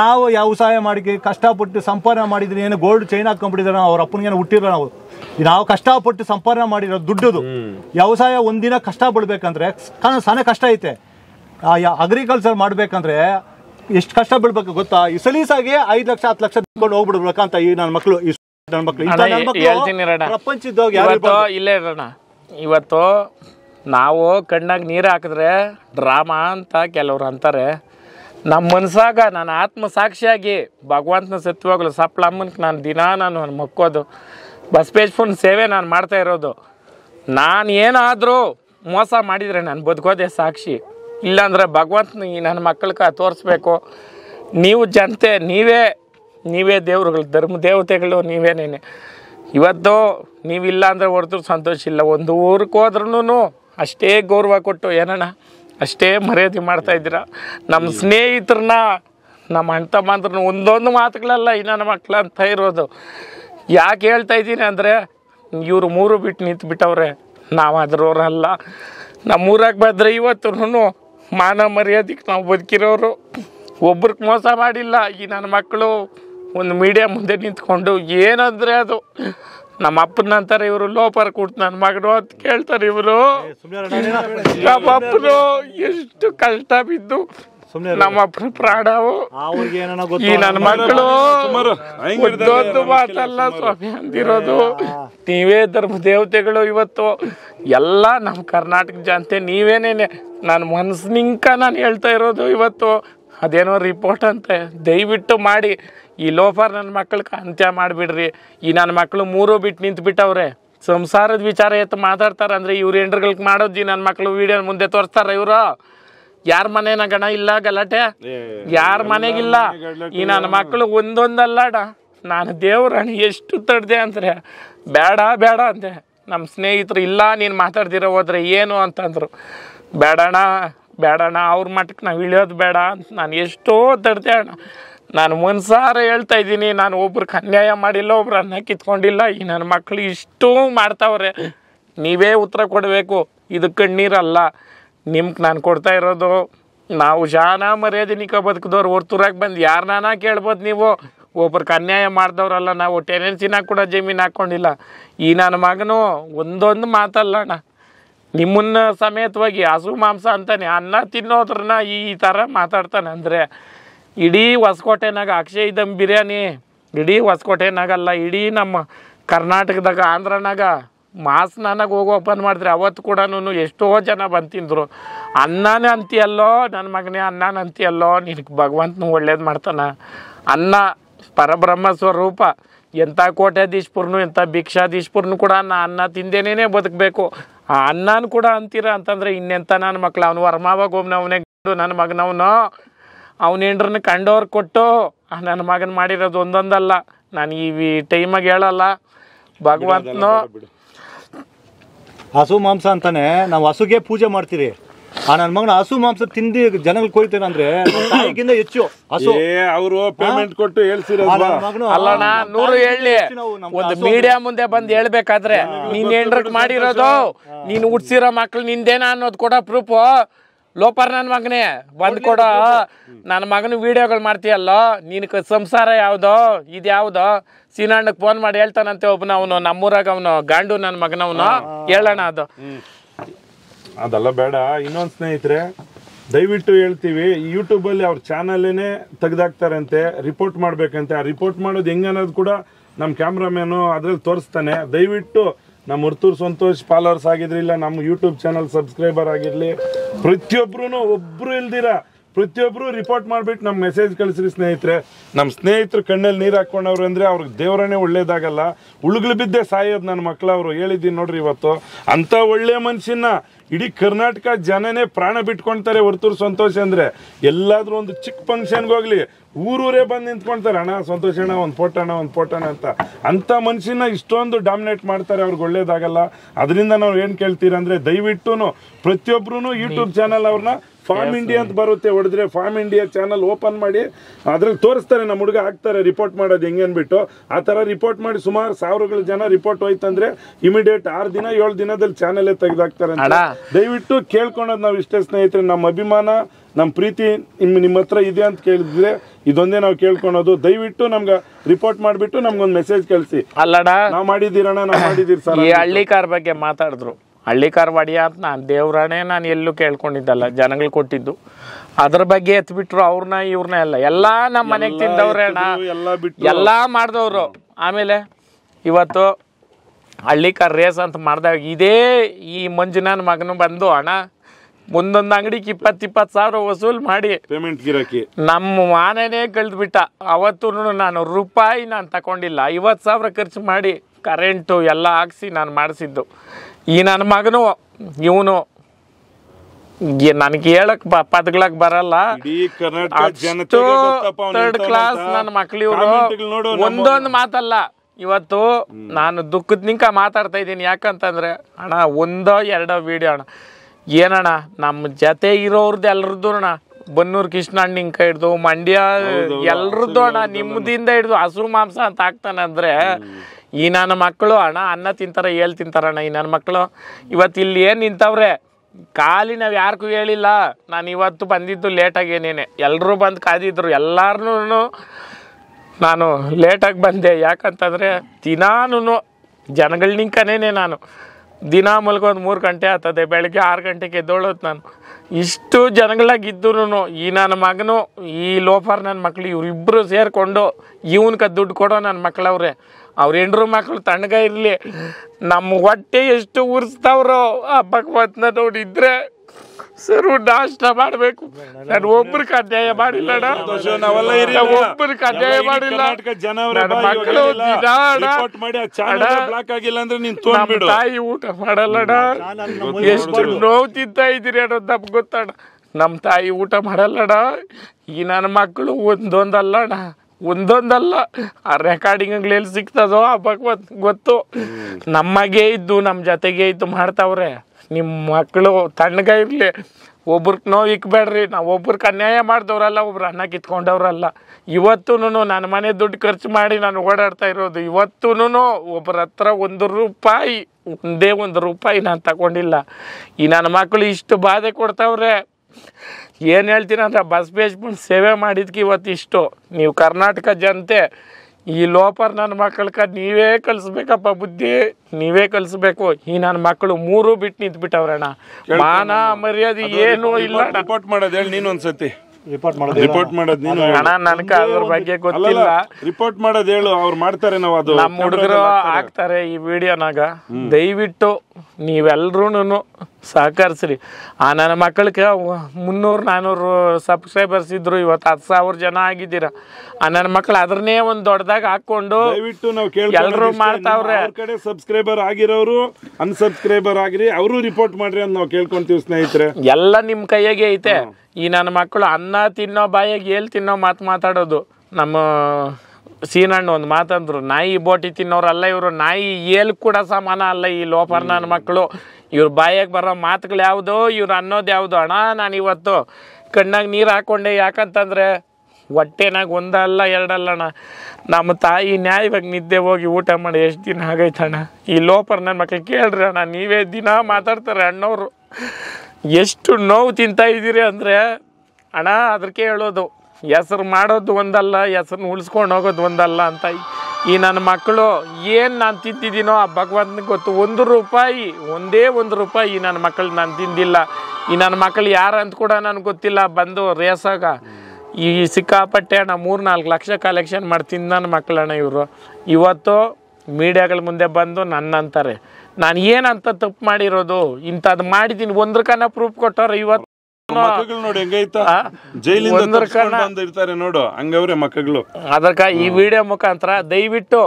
ನಾವು ಯಾವ ವ್ಯವಸಾಯ ಮಾಡಿ ಕಷ್ಟಪಟ್ಟು ಸಂಪಾದನೆ ಮಾಡಿದ್ರೆ ಏನು ಗೋಲ್ಡ್ ಚೈನ್ ಹಾಕೊಂಡ್ಬಿಟ್ಟಿದ್ರೆ ಅವ್ರ ಅಪ್ಪನಿಗೆ ಹುಟ್ಟಿರೋ ನಾವು ನಾವು ಕಷ್ಟಪಟ್ಟು ಸಂಪಾದನೆ ಮಾಡಿರೋ ದುಡ್ಡುದು ವ್ಯವಸಾಯ ಒಂದಿನ ಕಷ್ಟ ಬಿಡ್ಬೇಕಂದ್ರೆ ಸಣ್ಣ ಕಷ್ಟ ಐತೆ ಅಗ್ರಿಕಲ್ಚರ್ ಮಾಡ್ಬೇಕಂದ್ರೆ ಎಷ್ಟು ಕಷ್ಟ ಬಿಡ್ಬೇಕು ಗೊತ್ತಾ ಈ ಸಲೀಸಾಗಿ ಐದು ಲಕ್ಷ ಹತ್ತು ಲಕ್ಷ ದುಡ್ಕೊಂಡು ಹೋಗ್ಬಿಡ್ಬೇಕಂತ ಈ ನನ್ನ ಮಕ್ಕಳು ಈ ನನ್ನ ಮಕ್ಕಳು ಇಲ್ಲೇ ಇರೋಣ ಇವತ್ತು ನಾವು ಕಣ್ಣಾಗ ನೀರು ಹಾಕಿದ್ರೆ ಡ್ರಾಮಾ ಅಂತ ಕೆಲವ್ರು ಅಂತಾರೆ ನಮ್ಮ ಮನಸ್ಸಾಗ ನಾನು ಆತ್ಮ ಸಾಕ್ಷಿಯಾಗಿ ಭಗವಂತನ ಸತ್ಯವಾಗಲು ಸಪ್ಲಮ್ಮನಕ್ಕೆ ನಾನು ದಿನ ನಾನು ನನ್ನ ಮಕ್ಕೋದು ಫೋನ್ ಸೇವೆ ನಾನು ಮಾಡ್ತಾ ಇರೋದು ನಾನು ಏನಾದರೂ ಮೋಸ ಮಾಡಿದರೆ ನಾನು ಬದುಕೋದೆ ಸಾಕ್ಷಿ ಇಲ್ಲಾಂದ್ರೆ ಭಗವಂತನ ಈ ನನ್ನ ಮಕ್ಕಳಿಗೆ ತೋರಿಸ್ಬೇಕು ನೀವು ಜನತೆ ನೀವೇ ನೀವೇ ದೇವ್ರುಗಳು ಧರ್ಮ ದೇವತೆಗಳು ನೀವೇನೇನೆ ಇವತ್ತು ನೀವಿಲ್ಲ ಅಂದರೆ ಹೊರತು ಸಂತೋಷ ಇಲ್ಲ ಒಂದು ಊರಿಗೆ ಹೋದ್ರೂ ಅಷ್ಟೇ ಗೌರವ ಕೊಟ್ಟು ಏನಣ್ಣ ಅಷ್ಟೇ ಮರ್ಯಾದೆ ಮಾಡ್ತಾ ಇದ್ದೀರಾ ನಮ್ಮ ಸ್ನೇಹಿತರನ್ನ ನಮ್ಮ ಅಣ್ಣ ಒಂದೊಂದು ಮಾತುಗಳಲ್ಲ ಇನ್ನು ನನ್ನ ಮಕ್ಕಳು ಅಂತ ಇರೋದು ಯಾಕೆ ಹೇಳ್ತಾ ಇದ್ದೀನಿ ಅಂದರೆ ಇವರು ಮೂರು ಬಿಟ್ಟು ನಿಂತು ಬಿಟ್ಟವ್ರೆ ನಾವು ಅದ್ರವ್ರಲ್ಲ ಊರಾಗ ಬಂದರೆ ಇವತ್ತು ಮಾನ ಮರ್ಯಾದೆಗೆ ನಾವು ಬದುಕಿರೋರು ಒಬ್ರಿಗೆ ಮೋಸ ಮಾಡಿಲ್ಲ ಈ ನನ್ನ ಮಕ್ಕಳು ಒಂದು ಮೀಡಿಯಾ ಮುಂದೆ ನಿಂತ್ಕೊಂಡು ಏನಂದರೆ ಅದು ನಮ್ಮ ಅಪ್ಪನ ಅಂತಾರೆ ಇವರು ಲೋಪರ್ ಕೊಟ್ಟು ನನ್ನ ಮಗನು ಅಂತ ಕೇಳ್ತಾರೆ ಇವರು ನಮ್ಮ ಅಪ್ಪನು ಎಷ್ಟು ಕಷ್ಟ ಬಿದ್ದು ನಮ್ಮ ಅಪ್ಪನ ಪ್ರಾಣವು ಈ ನನ್ನ ಮಕ್ಕಳು ಒಂದೊಂದು ಮಾತಲ್ಲ ಸ್ವಾಮಿ ಅಂದಿರೋದು ನೀವೇ ಧರ್ಮ ದೇವತೆಗಳು ಇವತ್ತು ಎಲ್ಲ ನಮ್ಮ ಕರ್ನಾಟಕ ಜನತೆ ನೀವೇನೇನೆ ನನ್ನ ಮನಸ್ಸಿನಿಂಕ ನಾನು ಹೇಳ್ತಾ ಇರೋದು ಇವತ್ತು ಅದೇನೋ ರಿಪೋರ್ಟ್ ಅಂತೆ ದಯವಿಟ್ಟು ಮಾಡಿ ಈ ಲೋಫರ್ ನನ್ನ ಮಕ್ಕಳಿಗೆ ಅಂತ್ಯ ಮಾಡಿಬಿಡ್ರಿ ಈ ನನ್ನ ಮಕ್ಕಳು ಮೂರು ಬಿಟ್ಟು ಬಿಟ್ಟವ್ರೆ ಸಂಸಾರದ ವಿಚಾರ ಎತ್ತು ಮಾತಾಡ್ತಾರೆ ಅಂದರೆ ಇವ್ರು ಎಂಡ್ರಗಳಿಗೆ ಮಾಡೋದು ನನ್ನ ಮಕ್ಕಳು ವೀಡಿಯೋ ಮುಂದೆ ತೋರಿಸ್ತಾರೆ ಇವರು ಯಾರ ಮನೇನ ಗಣ ಇಲ್ಲ ಗಲಾಟೆ ಯಾರ ಮನೆಗಿಲ್ಲ ಈ ನನ್ನ ಮಕ್ಕಳು ಒಂದೊಂದಲ್ಲಾಡ ನಾನು ದೇವ್ರಾಣಿ ಎಷ್ಟು ತಡ್ದೆ ಅಂದರೆ ಬೇಡ ಬೇಡ ಅಂದೆ ನಮ್ಮ ಸ್ನೇಹಿತರು ಇಲ್ಲ ನೀನು ಮಾತಾಡ್ದಿರೋ ಹೋದ್ರೆ ಏನು ಅಂತಂದರು ಬೇಡಣ ಬೇಡ ಅವ್ರ ಮಟ್ಟಕ್ಕೆ ನಾವು ಇಳಿಯೋದು ಬೇಡ ಅಂತ ನಾನು ಎಷ್ಟೋ ತಡ್ತೇ ಅಣ್ಣ ನಾನು ಮನ್ಸಾರ ಹೇಳ್ತಾ ಇದ್ದೀನಿ ನಾನು ಒಬ್ರಿಗೆ ಅನ್ಯಾಯ ಮಾಡಿಲ್ಲ ಒಬ್ರು ಅನ್ನ ಕಿತ್ಕೊಂಡಿಲ್ಲ ಈ ನನ್ನ ಮಕ್ಕಳು ಇಷ್ಟೂ ಮಾಡ್ತಾವ್ರೆ ನೀವೇ ಉತ್ತರ ಕೊಡಬೇಕು ಇದು ಕಣ್ಣೀರಲ್ಲ ನಿಮ್ಗೆ ನಾನು ಕೊಡ್ತಾ ಇರೋದು ನಾವು ಜಾನ ನಿಕ ಬದುಕಿದವ್ರು ಹೊರ್ತೂರಾಗಿ ಬಂದು ಯಾರನ್ನ ಕೇಳ್ಬೋದು ನೀವು ಒಬ್ರಿಗೆ ಅನ್ಯಾಯ ಮಾಡಿದವ್ರಲ್ಲ ನಾವು ಟೆನೆನ್ಸಿನಾಗ ಕೂಡ ಜಮೀನು ಹಾಕ್ಕೊಂಡಿಲ್ಲ ಈ ನನ್ನ ಮಗನು ಒಂದೊಂದು ಮಾತಲ್ಲಣ್ಣ ನಿಮ್ಮನ್ನ ಸಮೇತವಾಗಿ ಹಸು ಮಾಂಸ ಅಂತಾನೆ ಅನ್ನ ತಿನ್ನೋದ್ರನ್ನ ಈ ಥರ ಮಾತಾಡ್ತಾನೆ ಅಂದರೆ ಇಡೀ ಹೊಸಕೋಟೆನಾಗ ಅಕ್ಷಯ್ ದಮ್ ಬಿರಿಯಾನಿ ಇಡೀ ಹೊಸಕೋಟೆನಾಗಲ್ಲ ಇಡೀ ನಮ್ಮ ಕರ್ನಾಟಕದಾಗ ಆಂಧ್ರನಾಗ ನನಗ ಹೋಗಿ ಓಪನ್ ಮಾಡಿದ್ರೆ ಅವತ್ತು ಕೂಡ ಎಷ್ಟೋ ಜನ ಬಂದು ತಿಂದ್ರು ಅನ್ನನೇ ಅಂತೀಯಲ್ಲೋ ನನ್ನ ಮಗನೇ ಅನ್ನನ ಅಂತಿಯಲ್ಲೋ ನಿನಗೆ ಭಗವಂತನು ಒಳ್ಳೇದು ಮಾಡ್ತಾನೆ ಅನ್ನ ಪರಬ್ರಹ್ಮ ಸ್ವರೂಪ ಎಂಥ ಕೋಟ್ಯಾಧೀಶ್ಪುರ್ನು ಎಂಥ ಭಿಕ್ಷಾಧೀಶ್ಪುರ್ನು ಕೂಡ ನಾ ಅನ್ನ ತಿಂದೇನೇ ಬದುಕಬೇಕು ಆ ಅಣ್ಣನ ಕೂಡ ಅಂತೀರ ಅಂತಂದ್ರೆ ಇನ್ನೆಂತ ನನ್ನ ಮಕ್ಳು ಅವನು ವರ್ಮಾವಾಗ ಒಮ್ಮೆ ಅವನೇ ನನ್ನ ಮಗನವನು ಅವನೇನ್ರನ್ನ ಕಂಡವ್ರು ಕೊಟ್ಟು ನನ್ನ ಮಗನ ಮಾಡಿರೋದು ಒಂದೊಂದಲ್ಲ ನಾನು ಈ ಟೈಮಾಗ ಹೇಳಲ್ಲ ಭಗವಂತನು ಹಸು ಮಾಂಸ ಅಂತಾನೆ ನಾವು ಹಸುಗೆ ಪೂಜೆ ಮಾಡ್ತೀರಿ ಆ ನನ್ನ ಮಗನ ಹಸು ಮಾಂಸ ತಿಂದು ಜನಗಳು ಕೊಯ್ತೇನೆ ಅಂದ್ರೆ ತಾಯಿಗಿಂತ ಹೆಚ್ಚು ಅವರು ಪೇಮೆಂಟ್ ಕೊಟ್ಟು ಹೇಳ್ಸಿರೋದು ನೂರು ಹೇಳಿ ಒಂದು ಮೀಡಿಯಾ ಮುಂದೆ ಬಂದ್ ಹೇಳ್ಬೇಕಾದ್ರೆ ನೀನ್ ಏನ್ರಕ್ ಮಾಡಿರೋದು ನೀನ್ ಉಡ್ಸಿರೋ ಮಕ್ಳು ನಿಂದೇನ ಅನ್ನೋದು ಕೂಡ ಪ್ರೂಫ್ ಲೋಪರ್ ನನ್ ಮಗನೇ ಬಂದ್ ಕೊಡೋ ನನ್ನ ಮಗನ ವಿಡಿಯೋಗಳು ಮಾಡ್ತೀಯಲ್ಲ ನಿನ್ ಸಂಸಾರ ಯಾವ್ದೋ ಇದ್ ಯಾವ್ದೋ ಸೀನಣ್ಣಗೆ ಫೋನ್ ಮಾಡಿ ಹೇಳ್ತಾನಂತೆ ಒಬ್ಬನ ಅವನು ನಮ್ಮೂರಾಗ ಅವನು ಗಾಂಡು ನನ್ನ ಮಗನವನು ಹೇಳೋಣ ಅದು ಅದೆಲ್ಲ ಬೇಡ ಇನ್ನೊಂದು ಸ್ನೇಹಿತರೆ ದಯವಿಟ್ಟು ಹೇಳ್ತೀವಿ ಯೂಟ್ಯೂಬಲ್ಲಿ ಅವ್ರ ಚಾನಲ್ಲೇನೆ ತೆಗೆದಾಕ್ತಾರಂತೆ ರಿಪೋರ್ಟ್ ಮಾಡಬೇಕಂತೆ ಆ ರಿಪೋರ್ಟ್ ಮಾಡೋದು ಹೆಂಗೆ ಅನ್ನೋದು ಕೂಡ ನಮ್ಮ ಕ್ಯಾಮ್ರಾಮ್ಯಾನು ಅದ್ರಲ್ಲಿ ತೋರಿಸ್ತಾನೆ ದಯವಿಟ್ಟು ನಮ್ಮ ಹುರ್ತೂರು ಸಂತೋಷ್ ಫಾಲೋವರ್ಸ್ ಆಗಿದ್ರಿ ಇಲ್ಲ ನಮ್ಮ ಯೂಟ್ಯೂಬ್ ಚಾನಲ್ ಸಬ್ಸ್ಕ್ರೈಬರ್ ಆಗಿರಲಿ ಪ್ರತಿಯೊಬ್ಬರೂ ಒಬ್ಬರು ಇಲ್ದಿರ ಪ್ರತಿಯೊಬ್ಬರು ರಿಪೋರ್ಟ್ ಮಾಡಿಬಿಟ್ಟು ನಮ್ಮ ಮೆಸೇಜ್ ಕಳಿಸ್ರಿ ಸ್ನೇಹಿತರೆ ನಮ್ಮ ಸ್ನೇಹಿತರು ಕಣ್ಣಲ್ಲಿ ನೀರು ಹಾಕ್ಕೊಂಡವ್ರು ಅಂದರೆ ಅವ್ರಿಗೆ ದೇವರೇ ಒಳ್ಳೇದಾಗಲ್ಲ ಉಳುಗ್ಲು ಬಿದ್ದೆ ಸಾಯೋದು ನನ್ನ ಮಕ್ಕಳು ಅವರು ಹೇಳಿದ್ದೀನಿ ನೋಡ್ರಿ ಇವತ್ತು ಅಂಥ ಒಳ್ಳೆಯ ಮನುಷ್ಯನ ಇಡೀ ಕರ್ನಾಟಕ ಜನನೇ ಪ್ರಾಣ ಬಿಟ್ಕೊಳ್ತಾರೆ ಹೊರತೂರು ಸಂತೋಷ ಅಂದರೆ ಎಲ್ಲಾದರೂ ಒಂದು ಚಿಕ್ಕ ಫಂಕ್ಷನ್ಗೋಗ್ಲಿ ಊರೂರೇ ಬಂದು ನಿಂತ್ಕೊಳ್ತಾರೆ ಅಣ್ಣ ಸಂತೋಷ ಅಣ್ಣ ಒಂದು ಅಣ್ಣ ಒಂದು ಫೋಟೋಣ ಅಂತ ಅಂತ ಮನುಷ್ಯನ ಇಷ್ಟೊಂದು ಡಾಮಿನೇಟ್ ಮಾಡ್ತಾರೆ ಅವ್ರಿಗೆ ಒಳ್ಳೇದಾಗಲ್ಲ ಅದರಿಂದ ನಾವು ಏನು ಕೇಳ್ತೀರ ಅಂದ್ರೆ ದಯವಿಟ್ಟು ಪ್ರತಿಯೊಬ್ಬರೂ ಯೂಟ್ಯೂಬ್ ಚಾನಲ್ ಅವ್ರನ್ನ ಫಾರ್ಮ್ ಇಂಡಿಯಾ ಅಂತ ಬರುತ್ತೆ ಹೊಡೆದ್ರೆ ಫಾರ್ಮ್ ಇಂಡಿಯಾ ಚಾನಲ್ ಓಪನ್ ಮಾಡಿ ಅದ್ರಲ್ಲಿ ತೋರಿಸ್ತಾರೆ ನಮ್ಮ ಹುಡುಗ ಹಾಕ್ತಾರೆ ರಿಪೋರ್ಟ್ ಮಾಡೋದು ಹೆಂಗೆ ಅಂದ್ಬಿಟ್ಟು ಆ ಥರ ರಿಪೋರ್ಟ್ ಮಾಡಿ ಸುಮಾರು ಸಾವಿರಗಳ ಜನ ರಿಪೋರ್ಟ್ ಹೋಯ್ತಂದ್ರೆ ಇಮಿಡಿಯೇಟ್ ಆರು ದಿನ ಏಳು ದಿನದಲ್ಲಿ ಚಾನಲೇ ತೆಗೆದಾಕ್ತಾರೆ ದಯವಿಟ್ಟು ಕೇಳ್ಕೊಳೋದು ನಾವು ಇಷ್ಟೇ ಸ್ನೇಹಿತರೆ ನಮ್ಮ ಅಭಿಮಾನ ನಮ್ಮ ಪ್ರೀತಿ ನಿಮ್ಮ ನಿಮ್ಮ ಹತ್ರ ಇದೆ ಅಂತ ಕೇಳಿದ್ರೆ ಇದೊಂದೇ ನಾವು ಕೇಳ್ಕೊಳೋದು ದಯವಿಟ್ಟು ನಮ್ಗೆ ರಿಪೋರ್ಟ್ ಮಾಡಿಬಿಟ್ಟು ನಮ್ಗೊಂದು ಮೆಸೇಜ್ ಕಳಿಸಿ ಅಲ್ಲಡ ನಾವು ಮಾಡಿದ್ದೀರಣ ನಾವು ಮಾಡಿದ್ದೀರಿ ಸರ್ ಈ ಹಳ್ಳಿ ಕಾರ್ ಬಗ್ಗೆ ಮಾತಾಡಿದ್ರು ಹಳ್ಳಿ ವಾಡಿಯ ಅಂತ ನಾನು ದೇವ್ರಣೇ ನಾನು ಎಲ್ಲೂ ಕೇಳ್ಕೊಂಡಿದ್ದಲ್ಲ ಜನಗಳು ಕೊಟ್ಟಿದ್ದು ಅದ್ರ ಬಗ್ಗೆ ಎತ್ಬಿಟ್ರು ಅವ್ರನ್ನ ಇವ್ರನ್ನ ಎಲ್ಲ ಎಲ್ಲ ನಮ್ಮ ಮನೆಗೆ ತಿಂದವ್ರೆ ಎಲ್ಲ ಮಾಡಿದವ್ರು ಆಮೇಲೆ ಇವತ್ತು ಹಳ್ಳಿ ಕಾರ್ ರೇಸ್ ಅಂತ ಮಾಡಿದಾಗ ಇದೇ ಈ ಮಂಜುನಾನ್ ಮಗನು ಬಂದು ಅಣ್ಣ ಒಂದೊಂದು ಅಂಗಡಿಗೆ ಇಪ್ಪತ್ತು ಇಪ್ಪತ್ತು ಸಾವಿರ ವಸೂಲ್ ಮಾಡಿ ಪೇಮೆಂಟ್ ಗಿರಾಕಿ ನಮ್ಮ ಮಾನೇನೇ ಬಿಟ್ಟ ಅವತ್ತು ನಾನು ರೂಪಾಯಿ ನಾನು ತಕೊಂಡಿಲ್ಲ ಐವತ್ ಸಾವಿರ ಖರ್ಚು ಮಾಡಿ ಕರೆಂಟು ಎಲ್ಲ ಹಾಕ್ಸಿ ನಾನು ಮಾಡಿಸಿದ್ದು ಈ ನನ್ನ ಮಗನು ಇವನು ನನ್ಗೆ ಹೇಳಕ್ ಪದಗಳಕ್ ಬರಲ್ಲ ಥರ್ಡ್ ಕ್ಲಾಸ್ ನನ್ನ ಮಕ್ಳು ಒಂದೊಂದು ಮಾತಲ್ಲ ಇವತ್ತು ನಾನು ದುಃಖದ ನಿಂಕ ಮಾತಾಡ್ತಾ ಇದ್ದೀನಿ ಯಾಕಂತಂದ್ರೆ ಅಣ್ಣ ಒಂದೋ ಎರಡೋ ವಿಡಿಯೋ ಅಣ್ಣ ಏನಣ್ಣ ನಮ್ಮ ಜೊತೆ ಇರೋರ್ದು ಎಲ್ರದ್ದು ಅಣ್ಣ ಬನ್ನೂರು ಕೃಷ್ಣ ಹಣ್ಣಿನ ಮಂಡ್ಯ ಎಲ್ರದ್ದು ಅಣ್ಣ ನಿಮ್ಮದಿಂದ ಹಿಡ್ದು ಹಸಿರು ಮಾಂಸ ಅಂತ ಹಾಕ್ತಾನೆ ಅಂದ್ರೆ ಈ ನನ್ನ ಮಕ್ಕಳು ಅಣ್ಣ ಅನ್ನ ತಿಂತಾರೆ ಹೇಳ್ ಅಣ್ಣ ಈ ನನ್ನ ಮಕ್ಕಳು ಇವತ್ತು ಇಲ್ಲಿ ಏನು ನಿಂತವ್ರೆ ಖಾಲಿ ನಾವು ಯಾರಿಗೂ ಹೇಳಿಲ್ಲ ನಾನು ಇವತ್ತು ಬಂದಿದ್ದು ಲೇಟಾಗಿ ಏನೇನೆ ಎಲ್ಲರೂ ಬಂದು ಕಾದಿದ್ರು ಎಲ್ಲಾರನು ನಾನು ಲೇಟಾಗಿ ಬಂದೆ ಯಾಕಂತಂದರೆ ದಿನಾನು ಜನಗಳ ನಿಂಕನೇನೆ ನಾನು ದಿನ ಮಲ್ಗೊಂದು ಮೂರು ಗಂಟೆ ಆಗ್ತದೆ ಬೆಳಗ್ಗೆ ಆರು ಗಂಟೆಗೆ ಎದ್ದೋಳೋದು ನಾನು ಇಷ್ಟು ಜನಗಳಾಗಿದ್ದರೂನು ಈ ನನ್ನ ಮಗನು ಈ ಲೋಫರ್ ನನ್ನ ಮಕ್ಳು ಇವರಿಬ್ಬರು ಸೇರಿಕೊಂಡು ಇವನ್ಕ ದುಡ್ಡು ಕೊಡೋ ನನ್ನ ಮಕ್ಳವ್ರೆ ಅವ್ರ ಹೆಂಡ್ರು ಮಕ್ಕಳು ತಣ್ಣಗ ಇರಲಿ ನಮ್ಮ ಹೊಟ್ಟೆ ಎಷ್ಟು ಉರಿಸ್ತಾವ್ರೋ ಆ ಭಗವತ್ನ ನೋಡಿದ್ರೆ ಸರ್ ನಾಷ್ಟ ಮಾಡ್ಬೇಕು ನಾನು ಒಬ್ಬರಿಗೆ ಅಧ್ಯಾಯ ಮಾಡಿಲ್ಲ ಒಬ್ರು ಅಧ್ಯಾಯ ಮಾಡಿಲ್ಲ ಮಕ್ಕಳು ತಾಯಿ ಊಟ ಮಾಡಲ್ಲಡ ಎಷ್ಟು ನೋವು ತಿಂತ ಇದ್ರಿ ಅಡ ನಮ್ಗೆ ಗೊತ್ತಣ ನಮ್ಮ ತಾಯಿ ಊಟ ಮಾಡಲ್ಲಡ ಈ ನನ್ನ ಮಕ್ಕಳು ಒಂದೊಂದಲ್ಲಣ ಒಂದೊಂದಲ್ಲ ಆ ರೆಕಾರ್ಡಿಂಗ್ ಎಲ್ಲಿ ಸಿಗ್ತದೋ ಆ ಭಗವತ್ ಗೊತ್ತು ನಮ್ಮಗೆ ಇದ್ದು ನಮ್ಮ ಜೊತೆಗೆ ಇದ್ದು ಮಾಡ್ತಾವ್ರೆ ನಿಮ್ಮ ಮಕ್ಕಳು ತಣ್ಣಗ ಇರಲಿ ಒಬ್ರಿಗೆ ನೋವು ಇಕ್ಬೇಡ್ರಿ ನಾವು ಒಬ್ರಿಗೆ ಅನ್ಯಾಯ ಮಾಡ್ದವ್ರಲ್ಲ ಒಬ್ರು ಅನ್ನ ಕಿತ್ಕೊಂಡವ್ರಲ್ಲ ಇವತ್ತೂನು ನನ್ನ ಮನೆ ದುಡ್ಡು ಖರ್ಚು ಮಾಡಿ ನಾನು ಓಡಾಡ್ತಾ ಇರೋದು ಇವತ್ತೂನು ಒಬ್ಬರ ಹತ್ರ ಒಂದು ರೂಪಾಯಿ ಒಂದೇ ಒಂದು ರೂಪಾಯಿ ನಾನು ತಗೊಂಡಿಲ್ಲ ಈ ನನ್ನ ಮಕ್ಕಳು ಇಷ್ಟು ಬಾಧೆ ಕೊಡ್ತಾವ್ರೆ ಏನು ಹೇಳ್ತೀನಂದ್ರೆ ಬಸ್ ಬೇಸ್ಬಿಟ್ಟು ಸೇವೆ ಮಾಡಿದ್ಕೆ ಇವತ್ತು ಇಷ್ಟು ನೀವು ಕರ್ನಾಟಕ ಜನತೆ ಈ ಲೋಪರ್ ನನ್ನ ಮಕ್ಕಳ ನೀವೇ ಕಲಿಸ್ಬೇಕಪ್ಪ ಬುದ್ಧಿ ನೀವೇ ಕಲ್ಸ್ಬೇಕು ಈ ನನ್ನ ಮಕ್ಕಳು ಮೂರು ಬಿಟ್ಟು ಬಿಟ್ಟವ್ರಣ ಮಾನ ಮರ್ಯಾದೆ ಏನು ಇಲ್ಲ ರಿಪೋರ್ಟ್ ಮಾಡೋದು ಹೇಳಿ ನೀನು ಒಂದ್ಸತಿ ರಿಪೋರ್ಟ್ ಮಾಡೋದು ರಿಪೋರ್ಟ್ ಮಾಡೋದು ನೀನು ಅಣ್ಣ ಅದ್ರ ಬಗ್ಗೆ ಗೊತ್ತಿಲ್ಲ ರಿಪೋರ್ಟ್ ಮಾಡೋದು ಹೇಳು ಅವ್ರು ಮಾಡ್ತಾರೆ ನಾವು ಅದು ನಮ್ಮ ಹುಡುಗರು ಹಾಕ್ತಾರೆ ಈ ವಿಡಿಯೋನಾಗ ದಯವಿಟ್ಟು ನೀವೆಲ್ರೂ ಸಹಕರಿಸ್ರಿ ಆ ನನ್ನ ಮಕ್ಕಳಿಗೆ ಮುನ್ನೂರು ನಾನ್ನೂರು ಸಬ್ಸ್ಕ್ರೈಬರ್ಸ್ ಇದ್ರು ಇವತ್ತು ಹತ್ತು ಸಾವಿರ ಜನ ಆಗಿದ್ದೀರ ಆ ನನ್ನ ಮಕ್ಕಳು ಅದ್ರನ್ನೇ ಒಂದು ದೊಡ್ಡದಾಗ ಹಾಕೊಂಡು ಎಲ್ಲರೂ ಮಾಡ್ತಾವ್ರೆ ಕಡೆ ಸಬ್ಸ್ಕ್ರೈಬರ್ ಆಗಿರೋರು ಅನ್ಸಬ್ಸ್ಕ್ರೈಬರ್ ಆಗಿರಿ ಅವರು ರಿಪೋರ್ಟ್ ಮಾಡ್ರಿ ಅಂತ ನಾವು ಕೇಳ್ಕೊಂತೀವಿ ಸ್ನೇಹಿತರೆ ಎಲ್ಲ ನಿಮ್ಮ ಕೈಯಾಗೆ ಐತೆ ಈ ನನ್ನ ಮಕ್ಕಳು ಅನ್ನ ತಿನ್ನೋ ಬಾಯಾಗಿ ಎಲ್ಲಿ ತಿನ್ನೋ ಮಾತು ಮಾತಾಡೋದು ನಮ್ಮ ಸೀನಣ್ಣ ಒಂದು ಮಾತಂದ್ರು ನಾಯಿ ಬೋಟಿ ತಿನ್ನೋರಲ್ಲ ಇವರು ನಾಯಿ ಏಲ್ ಕೂಡ ಸಮಾನ ಅಲ್ಲ ಈ ಲೋಪರ್ ನನ್ನ ಮಕ್ಕಳು ಇವ್ರ ಬಾಯಾಗಿ ಬರೋ ಮಾತುಗಳು ಯಾವುದು ಇವ್ರು ಅನ್ನೋದು ಯಾವುದು ಅಣ್ಣ ನಾನು ಇವತ್ತು ಕಣ್ಣಾಗ ನೀರು ಹಾಕ್ಕೊಂಡೆ ಯಾಕಂತಂದರೆ ಹೊಟ್ಟೆನಾಗ ಒಂದಲ್ಲ ಎರಡಲ್ಲಣ್ಣ ನಮ್ಮ ತಾಯಿ ನ್ಯಾಯವಾಗಿ ನಿದ್ದೆ ಹೋಗಿ ಊಟ ಮಾಡಿ ಎಷ್ಟು ದಿನ ಆಗೈತಣ್ಣ ಈ ಲೋಪರ್ ನನ್ನ ಮಕ್ಕಳು ಕೇಳ್ರಿ ಅಣ್ಣ ನೀವೇ ದಿನ ಮಾತಾಡ್ತಾರೆ ಅಣ್ಣವರು ಎಷ್ಟು ನೋವು ತಿಂತಾ ಇದ್ದೀರಿ ಅಂದರೆ ಅಣ್ಣ ಅದಕ್ಕೆ ಹೇಳೋದು ಹೆಸರು ಮಾಡೋದು ಒಂದಲ್ಲ ಹೆಸರನ್ನ ಉಳಿಸ್ಕೊಂಡು ಹೋಗೋದು ಒಂದಲ್ಲ ಅಂತ ಈ ನನ್ನ ಮಕ್ಕಳು ಏನು ನಾನು ತಿಂತಿದ್ದೀನೋ ಆ ಭಗವಂತನಿಗೆ ಗೊತ್ತು ಒಂದು ರೂಪಾಯಿ ಒಂದೇ ಒಂದು ರೂಪಾಯಿ ಈ ನನ್ನ ಮಕ್ಕಳು ನಾನು ತಿಂದಿಲ್ಲ ಈ ನನ್ನ ಮಕ್ಕಳು ಯಾರು ಅಂತ ಕೂಡ ನನಗೆ ಗೊತ್ತಿಲ್ಲ ಬಂದು ರೇಸಾಗ ಈ ಸಿಕ್ಕಾಪಟ್ಟೆ ಅಣ್ಣ ಮೂರು ನಾಲ್ಕು ಲಕ್ಷ ಕಲೆಕ್ಷನ್ ಮಾಡ್ತೀನಿ ನನ್ನ ಮಕ್ಕಳಣ್ಣ ಇವರು ಇವತ್ತು ಮೀಡಿಯಾಗಳ ಮುಂದೆ ಬಂದು ನನ್ನಂತಾರೆ ಅಂತಾರೆ ನಾನು ಏನಂತ ತಪ್ಪು ಮಾಡಿರೋದು ಇಂಥದ್ದು ಮಾಡಿದ್ದೀನಿ ಒಂದ್ರ ಕನ್ನ ಪ್ರೂಫ್ ಕೊಟ್ಟವ್ರೆ ಇವತ್ತು ಅದಕ್ಕ ಈ ವಿಡಿಯೋ ಮುಖಾಂತರ ದಯವಿಟ್ಟು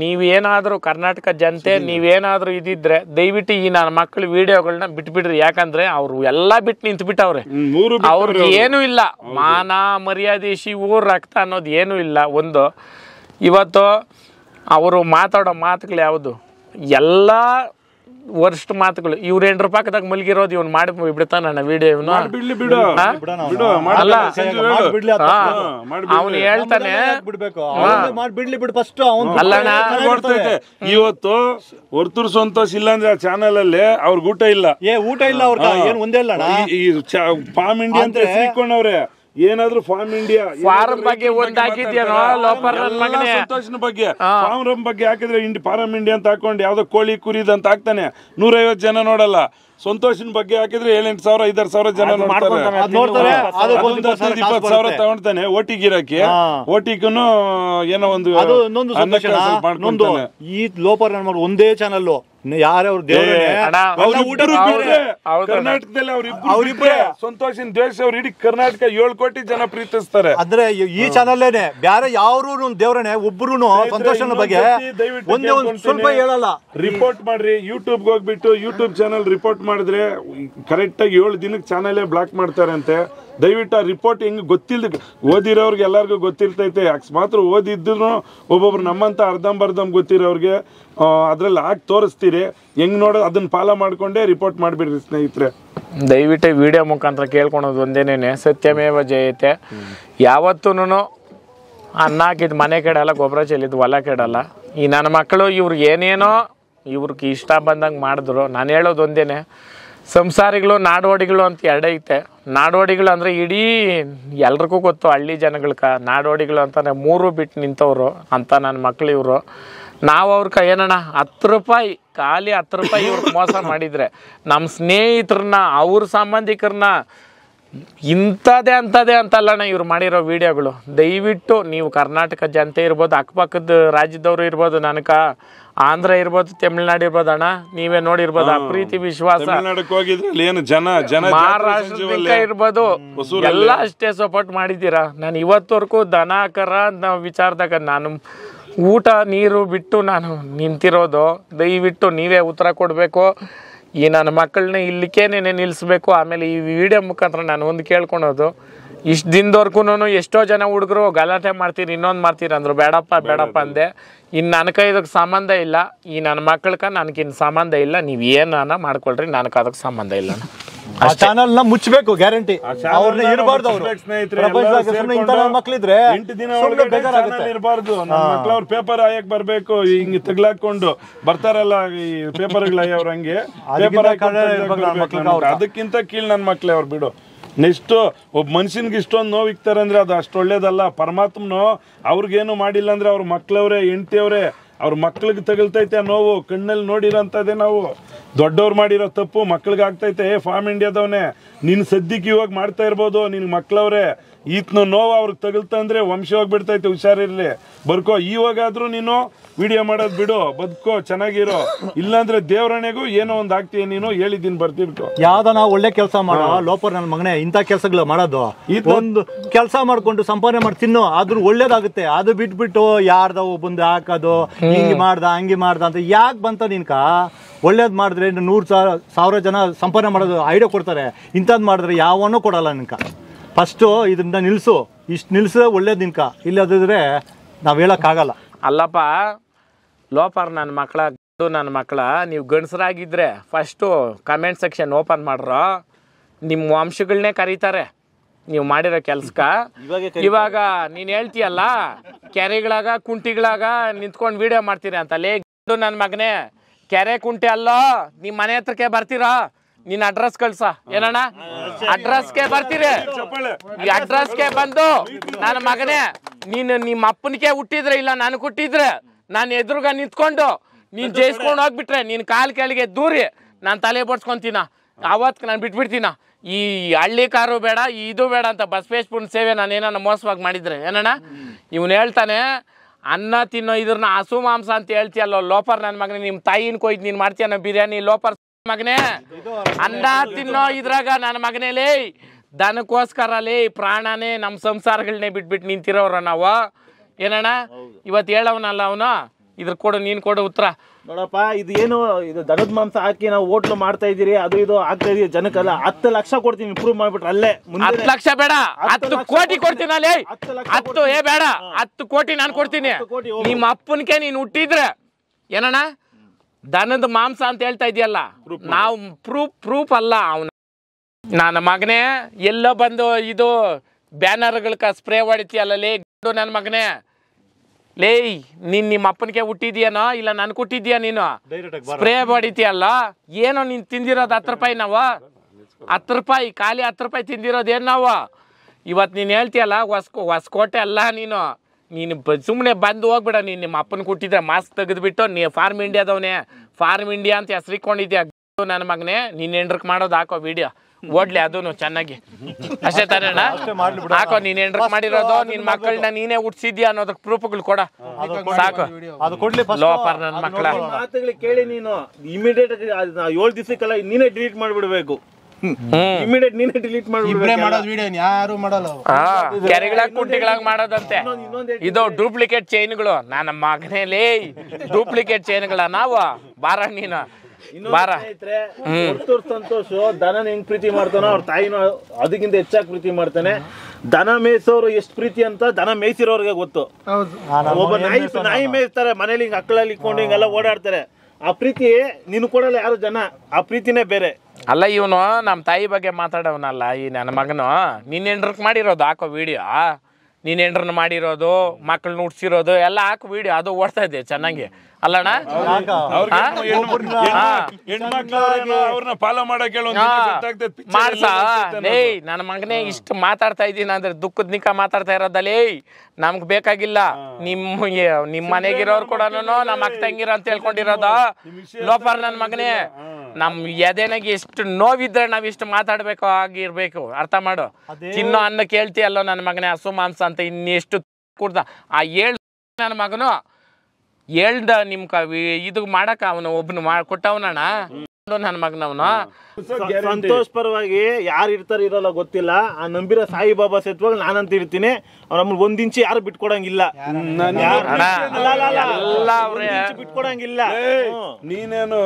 ನೀವೇನಾದ್ರೂ ಕರ್ನಾಟಕ ಜನತೆ ನೀವೇನಾದ್ರೂ ಇದಿದ್ರೆ ದಯವಿಟ್ಟು ಈ ನನ್ನ ಮಕ್ಕಳು ವಿಡಿಯೋಗಳನ್ನ ಬಿಟ್ಬಿಡ್ರಿ ಯಾಕಂದ್ರೆ ಅವ್ರು ಎಲ್ಲಾ ಬಿಟ್ಟು ನಿಂತ್ಬಿಟ್ಟವ್ರೆ ಅವ್ರಿಗೆ ಏನು ಇಲ್ಲ ಮಾನ ಮರ್ಯಾದೆ ಊರ್ ರಕ್ತ ಅನ್ನೋದು ಏನು ಇಲ್ಲ ಒಂದು ಇವತ್ತು ಅವರು ಮಾತಾಡೋ ಮಾತುಗಳು ಯಾವುದು ಎಲ್ಲಾ ವರ್ಸ್ಟ್ ಮಾತುಗಳು ಇವ್ರು ಎಂಟು ರೂಪಾಯಿದಾಗ ಮಲಗಿರೋದು ಇವನ್ ಮಾಡಿ ಬಿಡ್ತಾನ ನನ್ನ ವಿಡಿಯೋ ಇವನು ಅಲ್ಲ ಅವನು ಹೇಳ್ತಾನೆ ಇವತ್ತು ಹೊರ್ತೂರ್ ಸಂತೋಷ್ ಇಲ್ಲ ಅಂದ್ರೆ ಚಾನಲ್ ಅಲ್ಲಿ ಅವ್ರ ಊಟ ಇಲ್ಲ ಏ ಊಟ ಇಲ್ಲ ಅವ್ರ ಏನ್ ಒಂದೇ ಇಲ್ಲ ಫಾರ್ಮ್ ಇಂಡಿಯಾ ಅಂತ ಸಿಕ್ಕೊಂಡವ್ರೆ ಏನಾದ್ರು ಫಾರ್ಮ್ ಇಂಡಿಯಾ ಫಾರ್ಮ್ ಬಗ್ಗೆ ಸಂತೋಷನ ಬಗ್ಗೆ ಫಾರ್ಮ್ ಬಗ್ಗೆ ಹಾಕಿದ್ರೆ ಇಂಡಿ ಫಾರ್ಮ್ ಇಂಡಿಯಾ ಅಂತ ಹಾಕೊಂಡು ಯಾವ್ದೋ ಕೋಳಿ ಕುರಿದ್ ಅಂತ ಹಾಕ್ತಾನೆ ನೂರೈವತ್ ಜನ ನೋಡಲ್ಲ ಸಂತೋಷನ್ ಬಗ್ಗೆ ಹಾಕಿದ್ರೆ ಏಳೆಂಟು ಸಾವಿರ ಐದಾರು ಸಾವಿರ ಜನ ಇಪ್ಪತ್ತು ಸಾವಿರ ತಗೊಂಡ್ತಾನೆ ಗಿರಾಕಿ ಓಟಿಗೂ ಏನೋ ಒಂದು ಈ ಲೋಪರ್ ಒಂದೇ ಚಾನಲ್ ಯಾರ ಅವ್ರ ಕರ್ನಾಟಕದಲ್ಲಿ ದ್ವೇಷ ಅವ್ರು ಇಡೀ ಕರ್ನಾಟಕ ಏಳು ಕೋಟಿ ಜನ ಪ್ರೀತಿಸ್ತಾರೆ ಅಂದ್ರೆ ಈ ಚಾನಲ್ ಬ್ಯಾರೆ ಯಾರು ದೇವ್ರನೆ ಒಬ್ರು ಸಂತೋಷನ ಬಗ್ಗೆ ಸ್ವಲ್ಪ ಹೇಳಲ್ಲ ರಿಪೋರ್ಟ್ ಮಾಡ್ರಿ ಯೂಟ್ಯೂಬ್ ಹೋಗ್ಬಿಟ್ಟು ಯೂಟ್ಯೂಬ್ ಚಾನಲ್ ರಿಪೋರ್ಟ್ ಮಾಡಿದ್ರೆ ಕರೆಕ್ಟ್ ಆಗಿ ಏಳು ದಿನಕ್ಕೆ ಚಾನಲ್ ಬ್ಲಾಕ್ ಮಾಡ್ತಾರಂತೆ ದಯವಿಟ್ಟು ಆ ರಿಪೋರ್ಟ್ ಹೆಂಗೆ ಗೊತ್ತಿಲ್ಲದ ಓದಿರೋರಿಗೆ ಎಲ್ಲರಿಗೂ ಗೊತ್ತಿರ್ತೈತೆ ಮಾತ್ರ ಓದಿದ್ರು ಒಬ್ಬೊಬ್ರು ನಮ್ಮಂಥ ಅರ್ಧಂಬರ್ಧಮ್ ಗೊತ್ತಿರೋರಿಗೆ ಅದರಲ್ಲಿ ಹಾಕಿ ತೋರಿಸ್ತೀರಿ ಹೆಂಗೆ ನೋಡೋದು ಅದನ್ನು ಫಾಲೋ ಮಾಡಿಕೊಂಡೇ ರಿಪೋರ್ಟ್ ಮಾಡಿಬಿಡ್ರಿ ಸ್ನೇಹಿತರೆ ದಯವಿಟ್ಟು ವಿಡಿಯೋ ಮುಖಾಂತರ ಕೇಳ್ಕೊಳೋದು ಒಂದೇನೇ ಸತ್ಯಮೇವ ಜಯತೆ ಯಾವತ್ತೂ ಅನ್ನ ಹಾಕಿದ್ದು ಮನೆ ಕೆಡಲ್ಲ ಗೊಬ್ಬರ ಚೆಲ್ಲಿದ್ದು ಹೊಲ ಕೆಡಲ್ಲ ಈ ನನ್ನ ಮಕ್ಕಳು ಇವ್ರಿಗೆ ಏನೇನೋ ಇವ್ರಿಗೆ ಇಷ್ಟ ಬಂದಂಗೆ ಮಾಡಿದ್ರು ನಾನು ಹೇಳೋದು ಒಂದೇನೆ ಸಂಸಾರಿಗಳು ನಾಡೋಡಿಗಳು ಅಂತ ಎರಡೈತೆ ನಾಡೋಡಿಗಳು ಅಂದರೆ ಇಡೀ ಎಲ್ರಿಗೂ ಗೊತ್ತು ಹಳ್ಳಿ ಜನಗಳ್ಕ ನಾಡೋಡಿಗಳು ಅಂತಾನೆ ಮೂರು ಬಿಟ್ಟು ನಿಂತವರು ಅಂತ ನನ್ನ ಮಕ್ಳು ಇವರು ನಾವು ಅವ್ರ ಕೈ ಏನಣ್ಣ ಹತ್ತು ರೂಪಾಯಿ ಖಾಲಿ ಹತ್ತು ರೂಪಾಯಿ ಇವ್ರಿಗೆ ಮೋಸ ಮಾಡಿದರೆ ನಮ್ಮ ಸ್ನೇಹಿತರನ್ನ ಅವ್ರ ಸಂಬಂಧಿಕರನ್ನ ಇಂಥದ್ದೇ ಅಂಥದ್ದೇ ಅಂತಲ್ಲಣ್ಣ ಇವ್ರು ಮಾಡಿರೋ ವೀಡಿಯೋಗಳು ದಯವಿಟ್ಟು ನೀವು ಕರ್ನಾಟಕ ಜನತೆ ಇರ್ಬೋದು ಅಕ್ಕಪಕ್ಕದ ರಾಜ್ಯದವರು ಇರ್ಬೋದು ನನಕ ಆಂಧ್ರ ಇರ್ಬೋದು ತಮಿಳ್ನಾಡು ಇರ್ಬೋದು ಅಣ್ಣ ನೀವೇ ನೋಡಿರ್ಬೋದು ಆ ಪ್ರೀತಿ ವಿಶ್ವಾಸ ಏನು ಜನ ಜನ ಮಹಾರಾಷ್ಟ್ರ ಇರ್ಬೋದು ಎಲ್ಲ ಅಷ್ಟೇ ಸಪೋರ್ಟ್ ಮಾಡಿದ್ದೀರಾ ನಾನು ಇವತ್ತವರೆಗೂ ದನ ಕರ ವಿಚಾರದಾಗ ನಾನು ಊಟ ನೀರು ಬಿಟ್ಟು ನಾನು ನಿಂತಿರೋದು ದಯವಿಟ್ಟು ನೀವೇ ಉತ್ತರ ಕೊಡಬೇಕು ಈ ನನ್ನ ಮಕ್ಕಳನ್ನ ಇಲ್ಲಿಕೇನೇ ನಿಲ್ಲಿಸಬೇಕು ನಿಲ್ಲಿಸ್ಬೇಕು ಆಮೇಲೆ ಈ ವಿಡಿಯೋ ಮುಖಾಂತರ ನಾನು ಒಂದು ಕೇಳ್ಕೊಳೋದು ಇಷ್ಟು ದಿನದವರೆಗೂ ಎಷ್ಟೋ ಜನ ಹುಡುಗರು ಗಲಾಟೆ ಮಾಡ್ತೀರಿ ಇನ್ನೊಂದು ಮಾಡ್ತೀರಿ ಅಂದರು ಬೇಡಪ್ಪ ಬೇಡಪ್ಪ ಅಂದೆ ಇನ್ನು ನನ್ನ ಕೈ ಇದಕ್ಕೆ ಸಂಬಂಧ ಇಲ್ಲ ಈ ನನ್ನ ಮಕ್ಕಳಕ್ಕ ನನಗಿನ್ನು ಸಂಬಂಧ ಇಲ್ಲ ನೀವು ಏನಾನ ಮಾಡ್ಕೊಳ್ರಿ ನನಗೆ ಅದಕ್ಕೆ ಸಂಬಂಧ ಇಲ್ಲ ಆ ಚಾನಲ್ ನ ಮುಚ್ಚಬೇಕು ಗ್ಯಾರಂಟಿ ಅವ್ರನ್ನ ಇರಬಾರ್ದು ಅವರು ಮಕ್ಕಳಿದ್ರೆ ದಿನ ಇರಬಾರ್ದು ಪೇಪರ್ ಆಯಕ್ ಬರ್ಬೇಕು ಹಿಂಗ್ ತಗ್ಲಾಕೊಂಡು ಬರ್ತಾರಲ್ಲ ಈ ಪೇಪರ್ ಅವ್ರ ಹಂಗೆ ಅದಕ್ಕಿಂತ ಕೀಳ್ ನನ್ ಮಕ್ಳೆ ಅವ್ರು ಬಿಡು ನೆಕ್ಸ್ಟ್ ಒಬ್ಬ ಮನುಷ್ಯನ್ಗೆ ಇಷ್ಟೊಂದು ನೋವು ಅಂದ್ರೆ ಅದು ಅಷ್ಟೊಳ್ಳೇದಲ್ಲ ಒಳ್ಳೇದಲ್ಲ ಪರಮಾತ್ಮನು ಅವ್ರಿಗೇನು ಮಾಡಿಲ್ಲ ಅಂದ್ರೆ ಅವ್ರ ಮಕ್ಳವ್ರೆ ಹೆಂಡತಿಯವ್ರೆ ಅವ್ರ ಮಕ್ಳಿಗೆ ತಗಲ್ತೈತೆ ನೋವು ಕಣ್ಣಲ್ಲಿ ನೋಡಿರೋಂಥದ್ದೇ ನಾವು ದೊಡ್ಡವ್ರು ಮಾಡಿರೋ ತಪ್ಪು ಮಕ್ಳಿಗೆ ಆಗ್ತೈತೆ ಏ ಫಾರ್ಮ್ ಇಂಡಿಯಾದವನೇ ನಿನ್ನ ಸದ್ಯಕ್ಕೆ ಇವಾಗ ಮಾಡ್ತಾ ಇರ್ಬೋದು ನಿನ್ನ ಮಕ್ಳವ್ರೆ ಈತ್ನ ನೋವು ಅವ್ರಿಗೆ ತಗಲ್ತ ವಂಶವಾಗಿ ವಂಶ ಹೋಗ್ಬಿಡ್ತೈತೆ ಹುಷಾರಿರ್ಲಿ ಬರ್ಕೋ ಇವಾಗಾದ್ರೂ ನೀನು ವಿಡಿಯೋ ಮಾಡೋದು ಬಿಡು ಬದುಕೋ ಚೆನ್ನಾಗಿರೋ ಇಲ್ಲಾಂದ್ರೆ ದೇವರಣೆಗೂ ಏನೋ ಒಂದು ಆಗ್ತೀಯ ನೀನು ಹೇಳಿದ್ದೀನಿ ಬರ್ತಿರ್ಕೋ ಯಾವ್ದನ ಒಳ್ಳೆ ಕೆಲಸ ಮಾಡ ಲೋಪರ್ ನನ್ನ ಮಗನೇ ಇಂಥ ಕೆಲಸಗಳು ಮಾಡೋದು ಒಂದು ಕೆಲಸ ಮಾಡ್ಕೊಂಡು ಸಂಪಾದನೆ ಮಾಡಿ ತಿನ್ನು ಆದ್ರೂ ಒಳ್ಳೇದಾಗುತ್ತೆ ಅದು ಬಿಟ್ಬಿಟ್ಟು ಯಾರ್ದ ಒಬ್ಬಂದು ಹಾಕೋದು ಹಿಂಗೆ ಮಾಡ್ದ ಹಂಗೆ ಮಾಡ್ದ ಅಂತ ಯಾಕೆ ಬಂತ ನಿನ್ಕ ಒಳ್ಳೇದ್ ಮಾಡಿದ್ರೆ ನೂರು ಸಾವಿರ ಸಾವಿರ ಜನ ಸಂಪಾದನೆ ಮಾಡೋದು ಐಡಿಯಾ ಕೊಡ್ತಾರೆ ಇಂಥದ್ ಮಾಡಿದ್ರೆ ಯಾವನ್ನೂ ಕೊಡಲ್ಲ ನಿನ್ಕ ಫಸ್ಟು ಇದರಿಂದ ನಿಲ್ಲಿಸು ಇಷ್ಟು ನಿಲ್ಲಿಸಿದ್ರೆ ಒಳ್ಳೇದು ನಿನ್ಕ ಇಲ್ಲದಿದ್ರೆ ನಾವು ಹೇಳೋಕ್ಕಾಗಲ್ಲ ಅಲ್ಲಪ್ಪ ಲೋಪರ್ ನನ್ನ ಮಕ್ಕಳ ನನ್ನ ಮಕ್ಕಳ ನೀವು ಗಂಡಸರಾಗಿದ್ದರೆ ಫಸ್ಟು ಕಮೆಂಟ್ ಸೆಕ್ಷನ್ ಓಪನ್ ಮಾಡ್ರ ನಿಮ್ಮ ವಂಶಗಳನ್ನೇ ಕರೀತಾರೆ ನೀವು ಮಾಡಿರೋ ಕೆಲ್ಸಕ್ಕೆ ಇವಾಗ ನೀನು ಹೇಳ್ತೀಯಲ್ಲ ಕೆರೆಗಳಾಗ ಕುಂಟಿಗಳಾಗ ನಿಂತ್ಕೊಂಡು ವಿಡಿಯೋ ಮಾಡ್ತೀರಿ ಅಂತ ಲೇ ನನ್ನ ಮಗನೇ ಕೆರೆ ಕುಂಟೆ ಅಲ್ಲೋ ನಿಮ್ಮ ಮನೆ ಹತ್ರಕ್ಕೆ ಬರ್ತೀರಾ ನಿನ್ನ ಅಡ್ರೆಸ್ ಕಳ್ಸ ಏನಣ್ಣ ಅಡ್ರೆಸ್ಗೆ ಬರ್ತೀರಿ ಈ ಅಡ್ರೆಸ್ಗೆ ಬಂದು ನನ್ನ ಮಗನೇ ನೀನು ನಿಮ್ಮ ಅಪ್ಪನಿಗೆ ಹುಟ್ಟಿದ್ರೆ ಇಲ್ಲ ನಾನು ಹುಟ್ಟಿದ್ರೆ ನಾನು ಎದುರುಗ ನಿಂತ್ಕೊಂಡು ನೀನು ಜಯಿಸ್ಕೊಂಡು ಹೋಗ್ಬಿಟ್ರೆ ನೀನು ಕಾಲು ಕೆಳಗೆ ದೂರಿ ನಾನು ತಲೆ ಬಡ್ಸ್ಕೊತೀನ ಅವತ್ತು ನಾನು ಬಿಟ್ಬಿಡ್ತೀನ ಈ ಹಳ್ಳಿ ಕಾರು ಬೇಡ ಇದು ಬೇಡ ಅಂತ ಬಸವೇಶ್ಪುರನ ಸೇವೆ ನಾನು ಏನನ್ನ ಮೋಸವಾಗಿ ಮಾಡಿದ್ರೆ ಏನಣ್ಣ ಇವನು ಹೇಳ್ತಾನೆ ಅನ್ನ ತಿನ್ನೋ ಇದ್ರನ್ನ ಹಸು ಮಾಂಸ ಅಂತ ಹೇಳ್ತೀಯಲ್ಲೋ ಲೋಪರ್ ನನ್ನ ಮಗನ ನಿಮ್ಮ ತಾಯಿನ ಕೊಯ್ದು ನೀನು ಮಾಡ್ತೀಯ ಬಿರಿಯಾನಿ ಲೋಪರ್ ಮಗನೇ ಅನ್ನ ತಿನ್ನೋ ಇದ್ರಾಗ ನನ್ನ ಮಗನೇಲಿ ದನಕ್ಕೋಸ್ಕರ ಲೇ ಪ್ರಾಣನೇ ನಮ್ಮ ಸಂಸಾರಗಳನ್ನೇ ಬಿಟ್ಬಿಟ್ಟು ನಿಂತಿರೋರ ನಾವು ಏನಣ್ಣ ಇವತ್ತು ಹೇಳವನಲ್ಲ ಅವನು ಇದ್ರ ಕೊಡು ನೀನ್ ಕೊಡು ಉತ್ತರ ನೋಡಪ್ಪ ಇದು ಏನು ಇದು ದನದ ಮಾಂಸ ಹಾಕಿ ನಾವು ಓಟ್ಲು ಮಾಡ್ತಾ ಇದೀರಿ ಅದು ಇದು ಆಗ್ತಾ ಇದೀವಿ ಜನಕ್ಕೆಲ್ಲ ಹತ್ತು ಲಕ್ಷ ಕೊಡ್ತೀನಿ ಇಂಪ್ರೂವ್ ಮಾಡ್ಬಿಟ್ರೆ ಅಲ್ಲೇ ಹತ್ತು ಲಕ್ಷ ಬೇಡ ಹತ್ತು ಕೋಟಿ ಕೊಡ್ತೀನಿ ಹತ್ತು ಏ ಬೇಡ ಹತ್ತು ಕೋಟಿ ನಾನು ಕೊಡ್ತೀನಿ ನಿಮ್ಮ ಅಪ್ಪನ್ಕೆ ನೀನ್ ಹುಟ್ಟಿದ್ರೆ ಏನಣ್ಣ ದನದ ಮಾಂಸ ಅಂತ ಹೇಳ್ತಾ ಇದೆಯಲ್ಲ ನಾವು ಪ್ರೂಫ್ ಪ್ರೂಫ್ ಅಲ್ಲ ಅವನ ನನ್ನ ಮಗನೇ ಎಲ್ಲೋ ಬಂದು ಇದು ಬ್ಯಾನರ್ಗಳಕ ಸ್ಪ್ರೇ ಹೊಡಿತೀಯಲ್ಲ ಲೇ ನನ್ನ ಮಗನೇ ಲೇಯ್ ನೀನ್ ನಿಮ್ಮ ಅಪ್ಪನಿಗೆ ಹುಟ್ಟಿದ್ಯಾನೋ ಇಲ್ಲ ನನ್ ಕೊಟ್ಟಿದ್ಯಾ ನೀನು ಸ್ಪ್ರೇ ಹೊಡಿತೀಯಲ್ಲ ಏನೋ ನೀನ್ ತಿಂದಿರೋದು ಹತ್ತು ರೂಪಾಯಿ ನಾವು ಹತ್ತು ರೂಪಾಯಿ ಖಾಲಿ ಹತ್ತು ರೂಪಾಯಿ ತಿಂದಿರೋದೇನು ನಾವು ಇವತ್ತು ನೀನು ಹೇಳ್ತೀಯಲ್ಲ ಹೊಸ ಕೋಟೆ ಅಲ್ಲ ನೀನು ನೀನು ಸುಮ್ಮನೆ ಬಂದು ಹೋಗ್ಬೇಡ ನೀನು ನಿಮ್ಮ ಅಪ್ಪನ ಕೊಟ್ಟಿದ್ರೆ ಮಾಸ್ಕ್ ತೆಗೆದುಬಿಟ್ಟು ನೀ ಫಾರ್ಮ್ ಇಂಡಿಯಾದವನೇ ಫಾರ್ಮ್ ಇಂಡಿಯಾ ಅಂತ ಹೆಸರಿಕೊಂಡಿದ್ಯಾ ನನ್ನ ಮಗನೇ ನೀನ್ ಎಂಡ್ರಕ್ ಮಾಡೋದು ಹಾಕೋ ವಿಡಿಯೋ ಓಡ್ಲಿ ಅದೂ ಚೆನ್ನಾಗಿ ಅಷ್ಟೇ ಹಾಕೋ ನೀನ್ ಎಂಡ್ರಕ್ ಮಾಡಿರೋದು ನಿನ್ ಮಕ್ಕಳನ್ನ ನೀನೇ ಹುಟ್ಟಿಸಿದ್ಯಾ ಅನ್ನೋದಕ್ಕೆ ಪ್ರೂಫ್ಗಳು ಕೊಡ ಸಾಕು ಲೋಪರ್ ನನ್ನ ಮಕ್ಕಳ ಮಾತುಗಳು ಕೇಳಿ ನೀನು ಇಮಿಡಿಯೇಟ್ ಏಳು ದಿವಸಕ್ಕೆಲ್ಲ ನೀನೇ ಡಿಲೀಟ್ ಮಾಡ್ಬಿಡ್ಬೇಕು ಇಮಿಡಿಯೇಟ್ ನೀನೇ ಡಿಲೀಟ್ ಇಬ್ರೇ ಮಾಡೋದು ವಿಡಿಯೋ ಯಾರು ಮಾಡಲ್ಲ ಕೆರೆಗಳಾಗ ಕುಂಟಿಗಳಾಗ ಮಾಡೋದಂತೆ ಇದು ಡೂಪ್ಲಿಕೇಟ್ ಚೈನ್ಗಳು ನನ್ನ ಮಗನೇಲಿ ಡೂಪ್ಲಿಕೇಟ್ ಚೈನ್ಗಳ ನಾವು ಬಾರ ನೀನ ಬಾರ ಸಂತೋಷ್ ದನನ ಹೆಂಗ್ ಪ್ರೀತಿ ಮಾಡ್ತಾನೋ ಅವ್ರ ತಾಯಿನ ಅದಕ್ಕಿಂತ ಹೆಚ್ಚಾಗಿ ಪ್ರೀತಿ ಮಾಡ್ತಾನೆ ದನ ಮೇಯಿಸೋರು ಎಷ್ಟು ಪ್ರೀತಿ ಅಂತ ದನ ಮೇಯಿಸಿರೋರ್ಗೆ ಗೊತ್ತು ಒಬ್ಬ ನಾಯಿ ನಾಯಿ ಮೇಯಿಸ್ತಾರೆ ಮನೇಲಿ ಹಿಂಗ್ ಅಕ್ಕಳಲ್ಲಿ ಇಕ್ಕೊಂಡು ಹಿಂಗೆಲ್ಲ ಓಡಾಡ್ತಾರೆ ಆ ಪ್ರೀತಿ ನಿನ್ ಕೊಡಲ್ಲ ಯಾರು ಜನ ಆ ಪ್ರೀತಿನೇ ಬೇರೆ ಅಲ್ಲ ಇವನು ನಮ್ಮ ತಾಯಿ ಬಗ್ಗೆ ಮಾತಾಡೋವನಲ್ಲ ಈ ನನ್ನ ಮಗನು ನಿನ್ನ ಎಂಡ್ರಕ್ ಮಾಡಿರೋದು ಹಾಕೋ ವಿಡಿಯೋ ನೀನ್ ಎಂಟ್ರನ್ನ ಮಾಡಿರೋದು ಮಕ್ಕಳನ್ನ ಉಡ್ಸಿರೋದು ಎಲ್ಲ ಹಾಕೋ ವಿಡಿಯೋ ಅದು ಓಡ್ತಾ ಇದೆ ಚೆನ್ನಾಗಿ ಅಲ್ಲಣ್ಣ ಮಾಡ್ತಾ ಏಯ್ ನನ್ನ ಮಗನೇ ಇಷ್ಟು ಮಾತಾಡ್ತಾ ಇದ್ದೀನಿ ಅಂದ್ರೆ ದುಃಖದ ನಿಕ ಮಾತಾಡ್ತಾ ಇರೋದಲ್ಲ ಏಯ್ ನಮ್ಗೆ ಬೇಕಾಗಿಲ್ಲ ನಿಮ್ಮ ನಿಮ್ಮ ಮನೆಗಿರೋರು ಕೂಡ ನಮ್ಮ ಅಕ್ಕ ತಂಗಿರ ಅಂತ ಹೇಳ್ಕೊಂಡಿರೋದ ಲೋಪರ್ ನನ್ನ ಮಗನೇ ನಮ್ ಎದೆನಾಗ ಎಷ್ಟು ನೋವಿದ್ರೆ ನಾವ್ ಇಷ್ಟು ಮಾತಾಡ್ಬೇಕು ಆಗಿರ್ಬೇಕು ಅರ್ಥ ಮಾಡು ತಿನ್ನೋ ಅನ್ನ ಕೇಳ್ತೀಯಲ್ಲೋ ನನ್ನ ಮಗನೇ ಹಸು ಮಾಂಸ ಅಂತ ಇನ್ನೆಷ್ಟು ಕುಡ್ದ ಆ ಏಳ್ ನನ್ನ ಮಗನು ಹೇಳ್ದ ನಿಮ್ ಕ ಇದು ಮಾಡಕ ಅವನು ಒಬ್ನು ಮಾಡಿ ಕೊಟ್ಟವನಣ್ಣ ನನ್ನ ಮಗನವನು ಸಂತೋಷ್ ಪರವಾಗಿ ಯಾರು ಇರ್ತಾರ ಇರಲ್ಲ ಗೊತ್ತಿಲ್ಲ ಆ ನಂಬಿರೋ ಸಾಯಿಬಾಬಾ ಸೇತುವಾಗ ನಾನಂತ ಇರ್ತೀನಿ ಅವ್ರ ನಮ್ಮಲ್ಲಿ ಒಂದ್ ಇಂಚು ಯಾರು ಬಿಟ್ಕೊಡಂಗಿಲ್ಲ ಬಿಟ್ಕೊಡಂಗಿಲ್ಲ ನೀನೇನು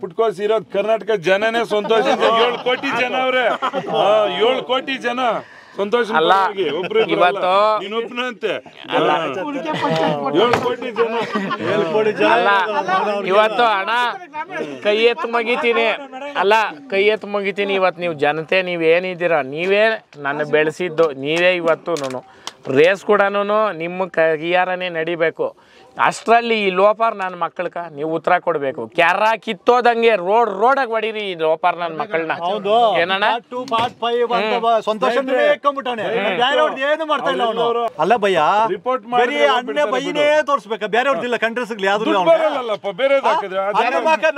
ಪುಟ್ಕೋಸ್ ಇರೋದ್ ಕರ್ನಾಟಕ ಜನನೇ ಸಂತೋಷ ಏಳು ಕೋಟಿ ಜನ ಅವ್ರೆ ಏಳು ಕೋಟಿ ಜನ ಸಂತೋಷ ಅಲ್ಲ ಇವತ್ತು ಇವತ್ತು ಹಣ ಕೈ ಎತ್ತು ಮಗಿತೀನಿ ಅಲ್ಲ ಕೈ ಎತ್ತು ಮಗಿತೀನಿ ಇವತ್ತು ನೀವು ಜನತೆ ನೀವೇನಿದ್ದೀರಾ ನೀವೇ ನನ್ನ ಬೆಳೆಸಿದ್ದು ನೀವೇ ಇವತ್ತು ನಾನು ರೇಸ್ ಕೂಡ ನಿಮ್ಮ ಕೈಯಾರನೇ ನಡಿಬೇಕು ಅಷ್ಟರಲ್ಲಿ ಈ ಲೋಪಾರ್ ನನ್ನ ಮಕ್ಕಳಕ ನೀವು ಉತ್ತರ ಕೊಡಬೇಕು ಕ್ಯಾರ ಕಿತ್ತೋದಂಗೆ ರೋಡ್ ರೋಡಾಗ ಹೊಡೀರಿ ಈ ಲೋಪಾರ್ ನನ್ನ ಮಕ್ಕಳನ್ನ ಅಲ್ಲ ಭಯ ರಿಪೋರ್ಟ್ ಮಾಡಿ ಅಣ್ಣ ಬೈನೇ ತೋರಿಸ್ಬೇಕಾ ಬೇರೆ ಯಾವ್ದು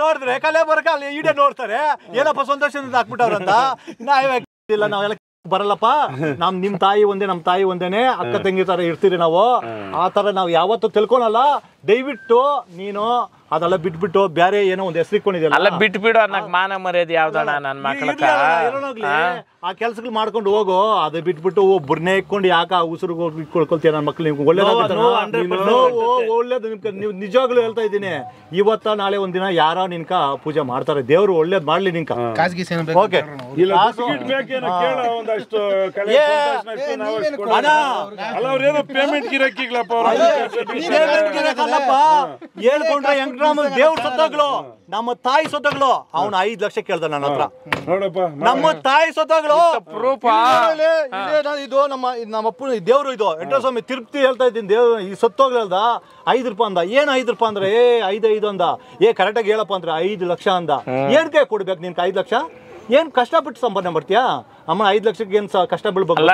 ನೋಡಿದ್ರೆ ಕಲೆ ಬರಕ ಅಲ್ಲಿ ಈಡೇ ನೋಡ್ತಾರೆ ಏನಪ್ಪ ಸಂತೋಷದಿಂದ ಹಾಕ್ಬಿಟ್ಟವ್ರಂತ ನಾವೆಲ್ಲ ಬರಲ್ಲಪ್ಪ ನಮ್ ನಿಮ್ ತಾಯಿ ಒಂದೇ ನಮ್ ತಾಯಿ ಒಂದೇನೆ ಅಕ್ಕ ತಂಗಿ ತರ ಇರ್ತೀರಿ ನಾವು ಆ ತರ ನಾವ್ ಯಾವತ್ತೂ ತಿಳ್ಕೊಳಲ್ಲ ದಯವಿಟ್ಟು ನೀನು ಅದೆಲ್ಲ ಬಿಟ್ಬಿಟ್ಟು ಬೇರೆ ಏನೋ ಒಂದು ಹೆಸರಿಕೊಂಡಿದ್ಯಲ್ಲ ಅಲ್ಲ ಬಿಟ್ಬಿಡು ಅನ್ನಕ್ ಮಾನ ಮರ್ಯಾದೆ ಯಾವ್ದಣ್ಣ ನನ್ನ ಮಕ್ಕಳಕ್ಕ ಆ ಕೆಲಸಗಳು ಮಾಡ್ಕೊಂಡು ಹೋಗು ಅದ ಬಿಟ್ಬಿಟ್ಟು ಬುರ್ನೆ ಇಕ್ಕೊಂಡು ಯಾಕ ಆ ಉಸಿರು ಇಟ್ಕೊಳ್ಕೊಳ್ತೀಯ ನನ್ನ ಮಕ್ಳು ನಿಮ್ಗೆ ಒಳ್ಳೇದು ಒಳ್ಳೇದು ನಿಮ್ಗೆ ನಿಜವಾಗ್ಲೂ ಹೇಳ್ತಾ ಇದ್ದೀನಿ ಇವತ್ತ ನಾಳೆ ಒಂದಿನ ಯಾರೋ ನಿನ್ಕ ಪೂಜೆ ಮಾಡ್ತಾರೆ ದೇವ್ರು ಒಳ್ಳೇದು ಮಾಡ್ಲಿ ನಿನ್ಕ ಖಾಸಗಿ ಓಕೆ ಒಂದಷ್ಟು ಅಲ್ಲಪ್ಪ ಹೇಳ್ಕೊಂಡ್ರೆ ಹೆಂಗ್ರಾಮನ್ ದೇವ್ರ ಸೊತ್ತಗಳು ನಮ್ಮ ತಾಯಿ ಸೊತ್ತಗಳು ಅವನು ಐದ್ ಲಕ್ಷ ಕೇಳ್ದ ನನ್ನ ಹತ್ರ ನೋಡಪ್ಪ ನಮ್ಮ ತಾಯಿ ಸೊತ್ತಗಳು ಇದು ನಮ್ಮ ನಮ್ಮ ಅಪ್ಪನ ದೇವ್ರು ಇದು ಎಂಟ್ರ ಸ್ವಾಮಿ ತಿರುಪ್ತಿ ಹೇಳ್ತಾ ಇದ್ದೀನಿ ದೇವ್ ಈ ಸೊತ್ತೋಗ್ಲಲ್ದ ಐದ್ ರೂಪಾಯಿ ಅಂದ ಏನ್ ಐದ್ ರೂಪಾಯಿ ಅಂದ್ರೆ ಏ ಐದ್ ಐದು ಅಂದ ಏ ಕರೆಕ್ಟಾಗಿ ಹೇಳಪ್ಪ ಅಂದ್ರೆ ಐದು ಲಕ್ಷ ಅಂದ ಏನ್ ಕೈ ಕೊಡ್ಬೇಕು ನಿನ್ ಐದ್ ಲಕ್ಷ ಏನ್ ಕಷ್ಟ ಬಿಟ್ಟು ಸಂಪಾದನೆ ಮಾಡ್ತೀಯಾ ಅಮ್ಮ ಐದ್ ಲಕ್ಷಕ್ಕೆ ಏನ್ ಕಷ್ಟ ಬೀಳ್ಬೇಕು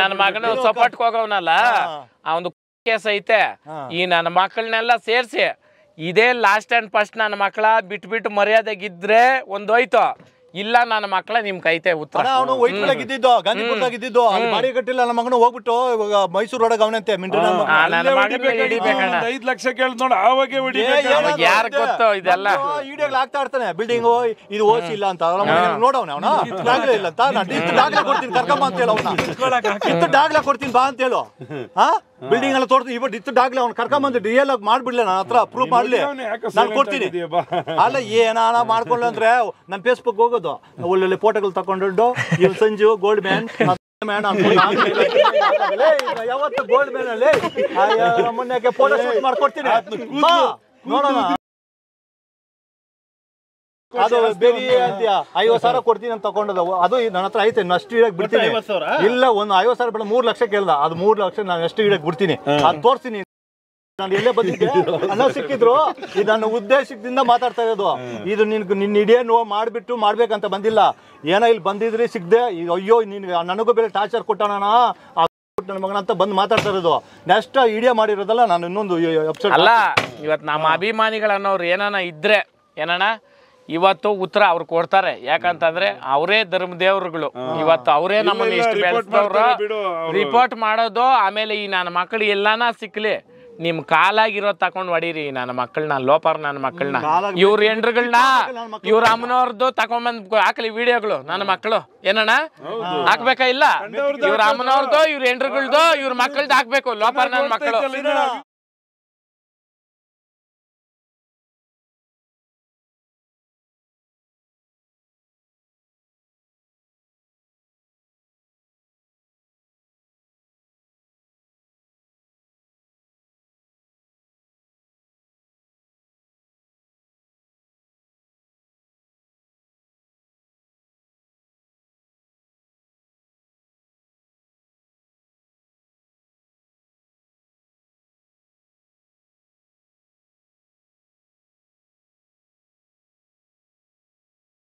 ನನ್ನ ಮಗನ ಸಪೋರ್ಟ್ ಹೋಗವನಲ್ಲ ಒಂದು ಕೇಸ್ ಐತೆ ಈ ನನ್ನ ಮಕ್ಕಳನ್ನೆಲ್ಲ ಸೇರಿಸಿ ಇದೇ ಲಾಸ್ಟ್ ಆ್ಯಂಡ್ ಫಸ್ಟ್ ನನ್ನ ಮಕ್ಕಳ ಬಿಟ್ಬಿಟ್ಟು ಮರ್ಯಾದೆಗಿದ್ರೆ ಒಂದೋಯ್ತು ಹೋಯ್ತು ಇಲ್ಲ ನನ್ನ ಮಕ್ಕಳ ನಿಮ್ ಕೈತೆ ಉತ್ತರ ಅವನು ವೈಟ್ ಮೇಲೆ ಇದ್ದಿದ್ದು ಗಾಂಧಿ ಪುರದಾಗ ಇದ್ದಿದ್ದು ಅಲ್ಲಿ ಬಾಡಿ ಕಟ್ಟಿಲ್ಲ ನನ್ನ ಮಗನ ಹೋಗ್ಬಿಟ್ಟು ಇವಾಗ ಮೈಸೂರು ರೋಡಾಗ ಅವನಂತೆ ಐದ್ ಲಕ್ಷ ಕೇಳಿದ್ ನೋಡ ಅವಾಗೆ ಯಾರು ಗೊತ್ತು ಇದೆಲ್ಲ ಇಡಿಯಾಗ ಆಗ್ತಾ ಇರ್ತಾನೆ ಬಿಲ್ಡಿಂಗ್ ಇದು ಓಸಿ ಇಲ್ಲ ಅಂತ ನೋಡವನ ಅವನ ಡಾಗ್ಲ ಇಲ್ಲ ಅಂತ ನಾನು ಡಾಗ್ಲ ಕೊಡ್ತೀನಿ ಕರ್ಕಮ್ಮ ಅಂತ ಹೇಳು ಅವನ ಇತ್ತು ಡಾಗ್ಲ ಕೊಡ್ತೀನಿ ಬಾ ಅಂತ ಹೇಳು ಹಾ ಬಿಲ್ಡಿಂಗ್ ಎಲ್ಲ ತೋರ್ತೀನಿ ಇವತ್ತು ಇತ್ತಿದ್ದಾಗ್ಲಿ ಅವ್ನು ಕರ್ಕೊಂಬಂದು ರಿಯಲ್ ಆಗಿ ಮಾಡ್ಬಿಡ್ಲಿ ನನ್ನ ಹತ್ರ ಪ್ರೂಫ್ ಮಾಡ್ಲಿ ನಾನು ಕೊಡ್ತೀನಿ ಅಲ್ಲ ಏನಾನ ಮಾಡ್ಕೊಳ್ಳ ಅಂದ್ರೆ ನನ್ನ ಫೇಸ್ಬುಕ್ ಹೋಗೋದು ಒಳ್ಳೊಳ್ಳೆ ಫೋಟೋಗಳು ತಗೊಂಡು ಇವ್ ಸಂಜು ಗೋಲ್ಡ್ ಮ್ಯಾನ್ ಮ್ಯಾನ್ ಯಾವತ್ತು ಗೋಲ್ಡ್ ಮ್ಯಾನ್ ಅಲ್ಲಿ ಮೊನ್ನೆ ಫೋಟೋ ಶೂಟ್ ಮಾಡ್ಕೊಡ್ತೀನಿ ನೋಡೋಣ ಅದು ಕೊಡ್ತೀನಿ ಅಂತ ತಗೊಂಡದ ಅದು ನಷ್ಟು ಇಡಕ್ ಬಿಡ್ತೀನಿ ಇಲ್ಲ ಒಂದು ಐವತ್ ಸಾವಿರ ಬೇಡ ಮೂರ್ ಲಕ್ಷ ಕೇಳ್ದ ಅದು ಮೂರ್ ಲಕ್ಷ ನಾನು ಎಷ್ಟು ಇಡಕ್ ಬಿಡ್ತೀನಿ ಅದ್ ತೋರ್ಸ್ತೀನಿ ನಾನು ಎಲ್ಲೇ ಬಂದಿದ್ದೆ ಸಿಕ್ಕಿದ್ರು ಇದನ್ನ ನನ್ನ ಉದ್ದೇಶದಿಂದ ಮಾತಾಡ್ತಾ ಇರೋದು ಇದು ನಿನ್ ನಿನ್ನ ಇಡಿಯೇ ನೋವು ಮಾಡ್ಬಿಟ್ಟು ಮಾಡ್ಬೇಕಂತ ಬಂದಿಲ್ಲ ಏನೋ ಇಲ್ಲಿ ಬಂದಿದ್ರಿ ಸಿಗ್ದೆ ಅಯ್ಯೋ ನಿನ್ಗೆ ನನಗೂ ಬೇರೆ ಟಾರ್ಚರ್ ಕೊಟ್ಟಣ ನನ್ನ ಮಗನ ಅಂತ ಬಂದು ಮಾತಾಡ್ತಾ ಇರೋದು ನೆಕ್ಸ್ಟ್ ಇಡಿಯಾ ಮಾಡಿರೋದಲ್ಲ ನಾನು ಇನ್ನೊಂದು ಅಲ್ಲ ಇವತ್ತು ನಮ್ಮ ಅಭಿಮಾನಿಗಳನ್ನೋರು ಏನಾನ ಇದ್ರೆ ಏನಣ್ಣ ಇವತ್ತು ಉತ್ತರ ಅವ್ರು ಕೊಡ್ತಾರೆ ಯಾಕಂತಂದ್ರೆ ಅವರೇ ಧರ್ಮದೇವ್ರುಗಳು ಇವತ್ತು ಅವರೇ ನಮ್ಮನ್ನ ಇಷ್ಟ ರಿಪೋರ್ಟ್ ಮಾಡೋದು ಆಮೇಲೆ ಈ ನನ್ನ ಮಕ್ಕಳು ಎಲ್ಲಾನ ಸಿಕ್ಲಿ ನಿಮ್ ಕಾಲಾಗಿರೋ ತಕೊಂಡ್ ಹೊಡೀರಿ ನನ್ನ ಮಕ್ಕಳನ್ನ ಲೋಪರ್ ನನ್ನ ಮಕ್ಕಳನ್ನ ಇವ್ರ ಎಂಡ್ರಗಳನ್ನ ಇವ್ರ ಅಮ್ಮನವ್ರದ್ದು ಬಂದ್ ಹಾಕ್ಲಿ ವಿಡಿಯೋಗಳು ನನ್ನ ಮಕ್ಕಳು ಏನಣ್ಣ ಹಾಕ್ಬೇಕಾ ಇಲ್ಲ ಇವ್ರ ಅಮ್ಮನವ್ರದ್ದು ಇವ್ರ ಎಂಡ್ರುಗಳ್ದು ಇವ್ರ ಮಕ್ಕಳ್ದು ಹಾಕ್ಬೇಕು ಲೋಪರ್ ನನ್ನ ಮಕ್ಕಳು